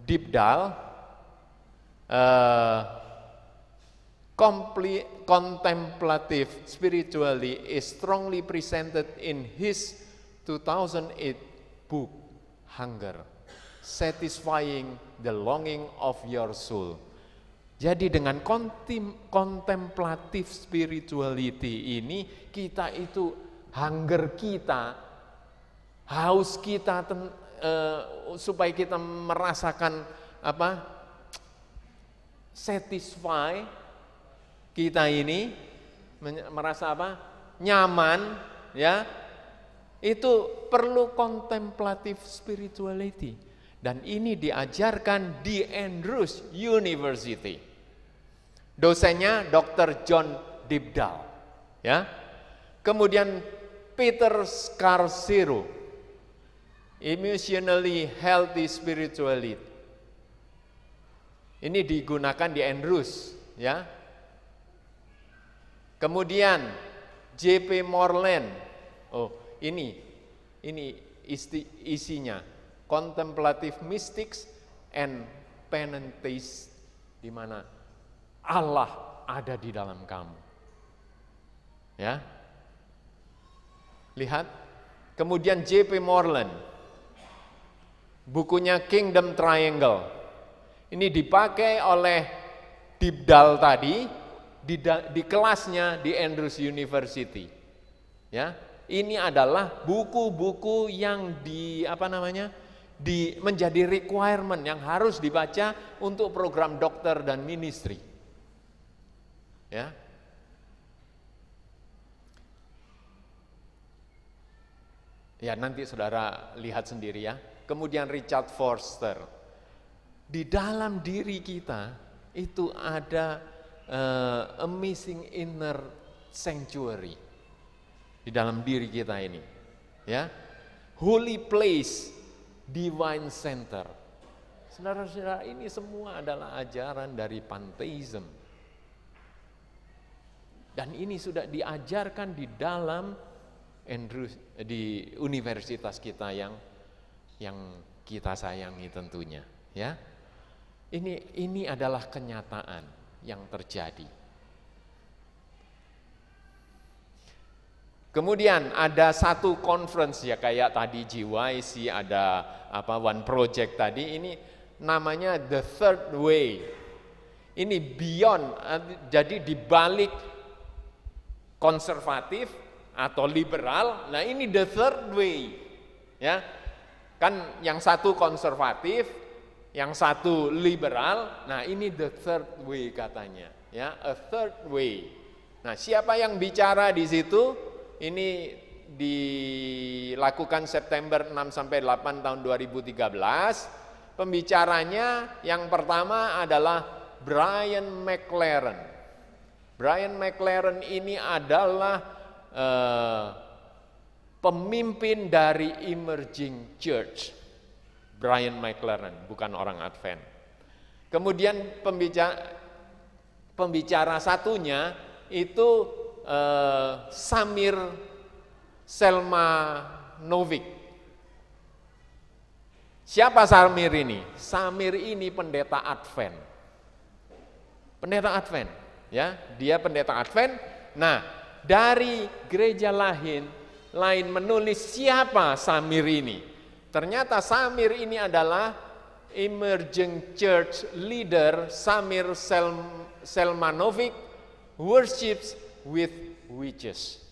Dibdal, uh, eh, Contemplative Spiritually is strongly presented in his 2008 book, Hunger, Satisfying the longing of your soul. Jadi dengan kontemplatif spirituality ini kita itu hunger kita, haus kita ten, uh, supaya kita merasakan apa satisfy kita ini merasa apa nyaman ya itu perlu kontemplatif spirituality dan ini diajarkan di Andrews University. Dosennya Dr. John Dibdal. Ya. Kemudian Peter Scarsero, Emotionally Healthy Spirituality. Ini digunakan di Andrews, ya. Kemudian JP Morland. Oh, ini ini isti, isinya contemplative mystics and penitence di mana Allah ada di dalam kamu. Ya. Lihat. Kemudian JP Moreland bukunya Kingdom Triangle. Ini dipakai oleh Dibdal tadi di, di kelasnya di Andrews University. Ya. Ini adalah buku-buku yang di apa namanya? di, menjadi requirement yang harus dibaca untuk program dokter dan ministry. Ya. Ya, nanti saudara lihat sendiri ya. Kemudian Richard Forster. Di dalam diri kita itu ada uh, missing inner sanctuary. Di dalam diri kita ini. Ya. Holy place divine center. Saudara-saudara, ini semua adalah ajaran dari pantheism. Dan ini sudah diajarkan di dalam Andrew, eh, di universitas kita yang yang kita sayangi tentunya, ya. Ini ini adalah kenyataan yang terjadi. Kemudian ada satu conference ya kayak tadi GYC, ada apa One Project tadi, ini namanya The Third Way. Ini beyond, eh, jadi dibalik konservatif atau liberal, nah ini The Third Way. Ya, kan yang satu konservatif, yang satu liberal, nah ini The Third Way katanya, ya a Third Way. Nah siapa yang bicara di situ? ini dilakukan September 6 sampai 8 tahun 2013. Pembicaranya yang pertama adalah Brian McLaren. Brian McLaren ini adalah eh, pemimpin dari Emerging Church. Brian McLaren, bukan orang Advent. Kemudian pembicara, pembicara satunya itu Eh, Samir Selma Novik. Siapa Samir ini? Samir ini pendeta Advent. Pendeta Advent, ya. Dia pendeta Advent. Nah, dari gereja lain lain menulis siapa Samir ini. Ternyata Samir ini adalah emerging church leader Samir Sel Selmanovic worships with witches.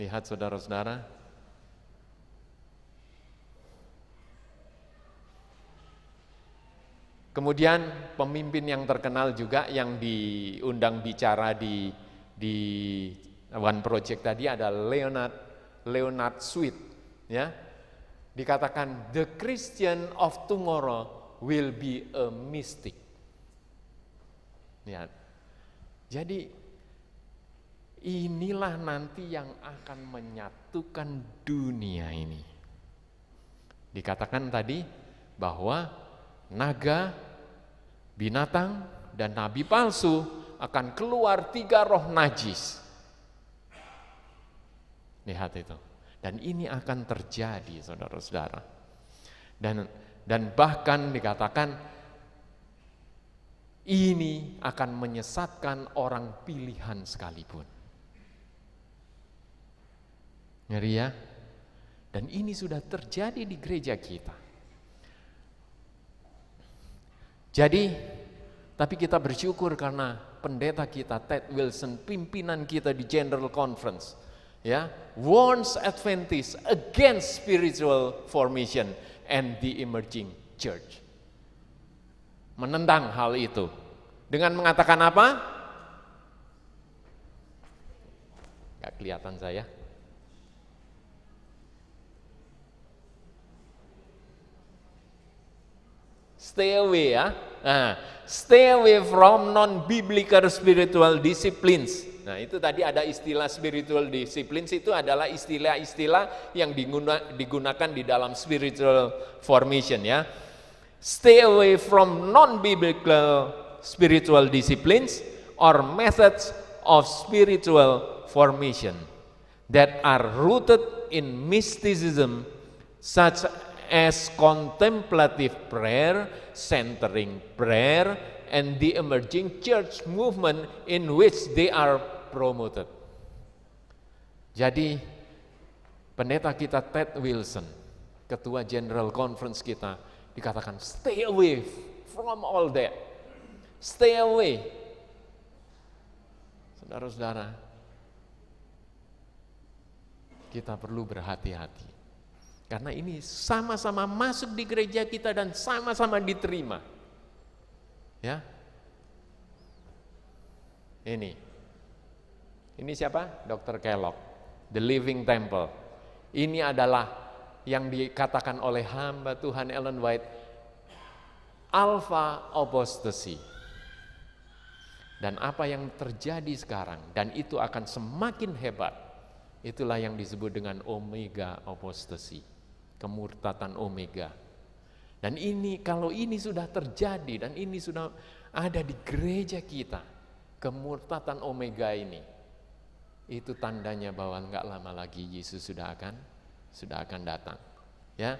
Lihat saudara-saudara. Kemudian pemimpin yang terkenal juga yang diundang bicara di di One Project tadi ada Leonard Leonard Sweet ya. Dikatakan the Christian of tomorrow will be a mystic. Lihat. Jadi inilah nanti yang akan menyatukan dunia ini. Dikatakan tadi bahwa naga, binatang, dan nabi palsu akan keluar tiga roh najis. Lihat itu. Dan ini akan terjadi saudara-saudara. Dan dan bahkan dikatakan ini akan menyesatkan orang pilihan sekalipun. Ngeri ya? Dan ini sudah terjadi di gereja kita. Jadi, tapi kita bersyukur karena pendeta kita Ted Wilson, pimpinan kita di General Conference, ya, warns Adventists against spiritual formation and the emerging church. menendang hal itu dengan mengatakan apa? Gak kelihatan saya. Stay away ya. Nah, stay away from non-biblical spiritual disciplines. Nah, itu tadi ada istilah spiritual disciplines itu adalah istilah-istilah yang diguna, digunakan di dalam spiritual formation ya. Stay away from non-biblical spiritual disciplines or methods of spiritual formation that are rooted in mysticism such as contemplative prayer, centering prayer, and the emerging church movement in which they are promoted. Jadi, pendeta kita Ted Wilson, ketua General Conference kita, dikatakan stay away from all that. Stay away. Saudara-saudara, kita perlu berhati-hati. Karena ini sama-sama masuk di gereja kita dan sama-sama diterima. Ya. Ini. Ini siapa? Dr. Kellogg, The Living Temple. Ini adalah yang dikatakan oleh hamba Tuhan Ellen White, Alpha apostasy. Dan apa yang terjadi sekarang, dan itu akan semakin hebat, itulah yang disebut dengan omega apostasy kemurtatan Omega. Dan ini kalau ini sudah terjadi dan ini sudah ada di gereja kita, kemurtatan Omega ini, itu tandanya bahwa nggak lama lagi Yesus sudah akan sudah akan datang. Ya,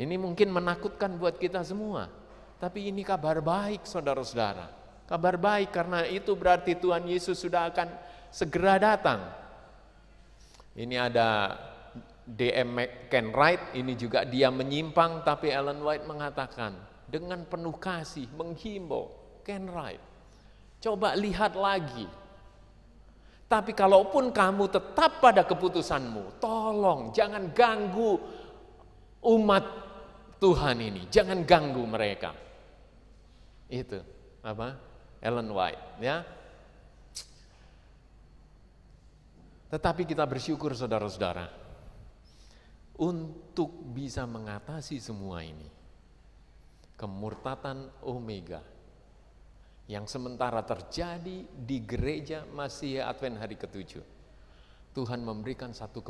ini mungkin menakutkan buat kita semua, tapi ini kabar baik saudara-saudara. Kabar baik karena itu berarti Tuhan Yesus sudah akan segera datang. Ini ada D.M. Ken Wright ini juga dia menyimpang tapi Ellen White mengatakan dengan penuh kasih menghimbau Ken Wright, coba lihat lagi tapi kalaupun kamu tetap pada keputusanmu tolong jangan ganggu umat Tuhan ini jangan ganggu mereka itu apa Ellen White ya tetapi kita bersyukur saudara-saudara untuk bisa mengatasi semua ini. Kemurtatan Omega yang sementara terjadi di gereja Masih Advent hari ketujuh. Tuhan memberikan satu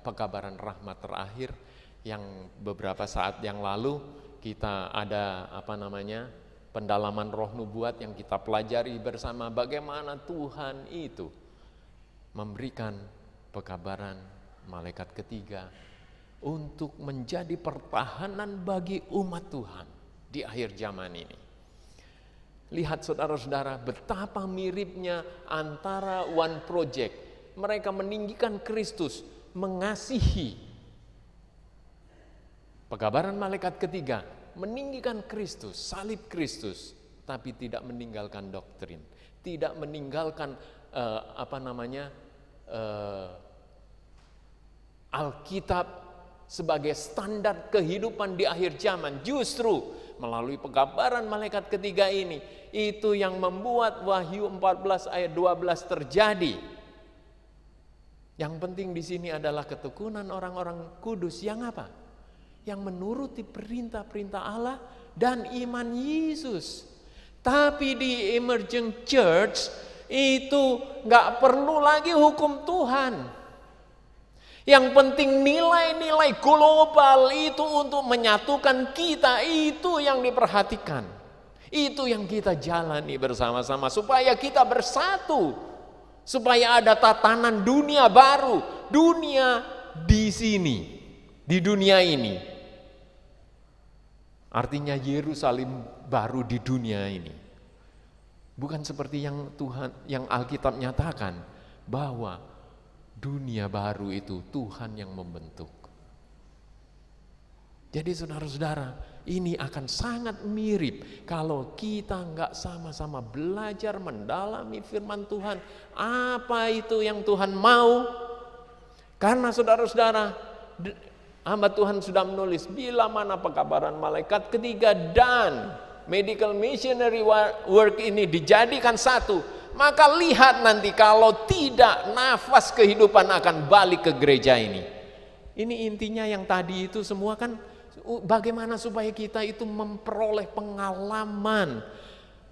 pekabaran rahmat terakhir yang beberapa saat yang lalu kita ada apa namanya pendalaman roh nubuat yang kita pelajari bersama bagaimana Tuhan itu memberikan pekabaran malaikat ketiga untuk menjadi pertahanan bagi umat Tuhan di akhir zaman ini. Lihat saudara-saudara betapa miripnya antara One Project. Mereka meninggikan Kristus, mengasihi. Pekabaran malaikat ketiga, meninggikan Kristus, salib Kristus, tapi tidak meninggalkan doktrin, tidak meninggalkan uh, apa namanya uh, Alkitab sebagai standar kehidupan di akhir zaman. Justru melalui penggambaran malaikat ketiga ini, itu yang membuat Wahyu 14 ayat 12 terjadi. Yang penting di sini adalah ketekunan orang-orang kudus yang apa? Yang menuruti perintah-perintah Allah dan iman Yesus. Tapi di emerging church itu nggak perlu lagi hukum Tuhan. Yang penting nilai-nilai global itu untuk menyatukan kita itu yang diperhatikan. Itu yang kita jalani bersama-sama supaya kita bersatu. Supaya ada tatanan dunia baru, dunia di sini, di dunia ini. Artinya Yerusalem baru di dunia ini. Bukan seperti yang Tuhan yang Alkitab nyatakan bahwa dunia baru itu Tuhan yang membentuk. Jadi saudara-saudara, ini akan sangat mirip kalau kita nggak sama-sama belajar mendalami firman Tuhan. Apa itu yang Tuhan mau? Karena saudara-saudara, hamba Tuhan sudah menulis, bila mana pekabaran malaikat ketiga dan medical missionary work ini dijadikan satu, maka lihat nanti kalau tidak nafas kehidupan akan balik ke gereja ini. Ini intinya yang tadi itu semua kan bagaimana supaya kita itu memperoleh pengalaman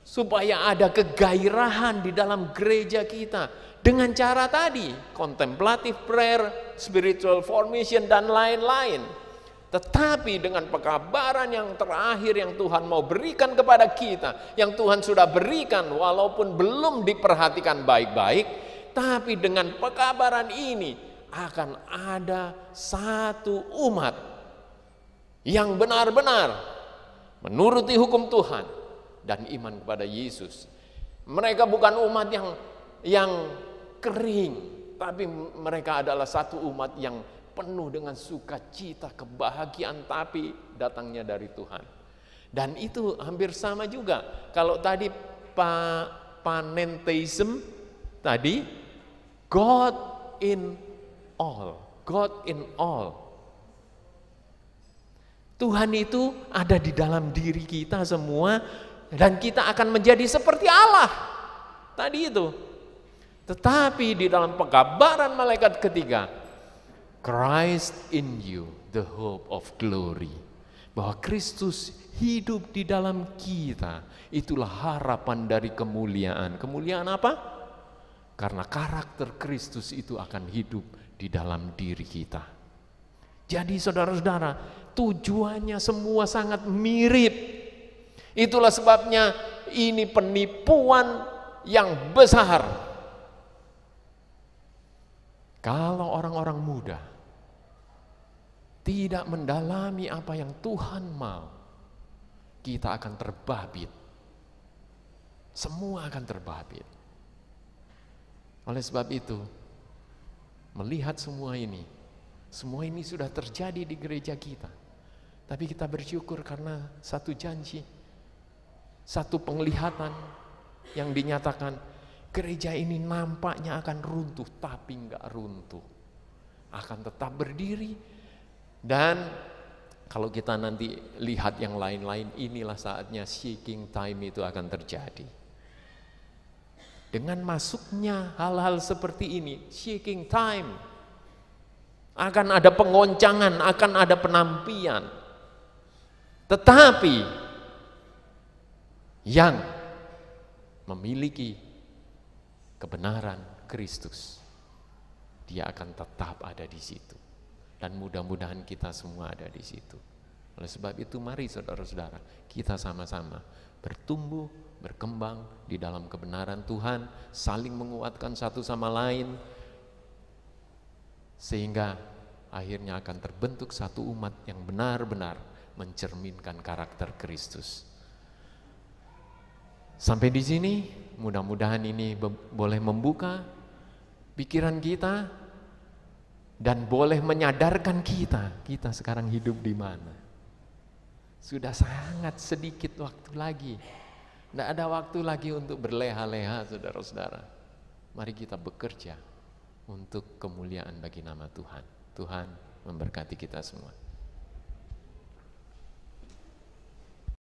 supaya ada kegairahan di dalam gereja kita dengan cara tadi contemplative prayer, spiritual formation dan lain-lain. Tetapi dengan pekabaran yang terakhir yang Tuhan mau berikan kepada kita, yang Tuhan sudah berikan walaupun belum diperhatikan baik-baik, tapi dengan pekabaran ini akan ada satu umat yang benar-benar menuruti hukum Tuhan dan iman kepada Yesus. Mereka bukan umat yang yang kering, tapi mereka adalah satu umat yang penuh dengan sukacita, kebahagiaan, tapi datangnya dari Tuhan. Dan itu hampir sama juga. Kalau tadi pa, panenteism tadi, God in all. God in all. Tuhan itu ada di dalam diri kita semua dan kita akan menjadi seperti Allah. Tadi itu. Tetapi di dalam penggambaran malaikat ketiga, Christ in you, the hope of glory. Bahwa Kristus hidup di dalam kita, itulah harapan dari kemuliaan. Kemuliaan apa? Karena karakter Kristus itu akan hidup di dalam diri kita. Jadi saudara-saudara, tujuannya semua sangat mirip. Itulah sebabnya ini penipuan yang besar. Kalau orang-orang muda tidak mendalami apa yang Tuhan mau, kita akan terbabit. Semua akan terbabit. Oleh sebab itu, melihat semua ini, semua ini sudah terjadi di gereja kita. Tapi kita bersyukur karena satu janji, satu penglihatan yang dinyatakan gereja ini nampaknya akan runtuh, tapi enggak runtuh. Akan tetap berdiri dan kalau kita nanti lihat yang lain-lain, inilah saatnya seeking time itu akan terjadi. Dengan masuknya hal-hal seperti ini, seeking time, akan ada pengoncangan, akan ada penampian. Tetapi yang memiliki kebenaran Kristus, dia akan tetap ada di situ dan mudah-mudahan kita semua ada di situ. Oleh sebab itu mari saudara-saudara kita sama-sama bertumbuh, berkembang di dalam kebenaran Tuhan, saling menguatkan satu sama lain sehingga akhirnya akan terbentuk satu umat yang benar-benar mencerminkan karakter Kristus. Sampai di sini mudah-mudahan ini boleh membuka pikiran kita dan boleh menyadarkan kita, kita sekarang hidup di mana. Sudah sangat sedikit waktu lagi. Tidak ada waktu lagi untuk berleha-leha, saudara-saudara. Mari kita bekerja untuk kemuliaan bagi nama Tuhan. Tuhan memberkati kita semua.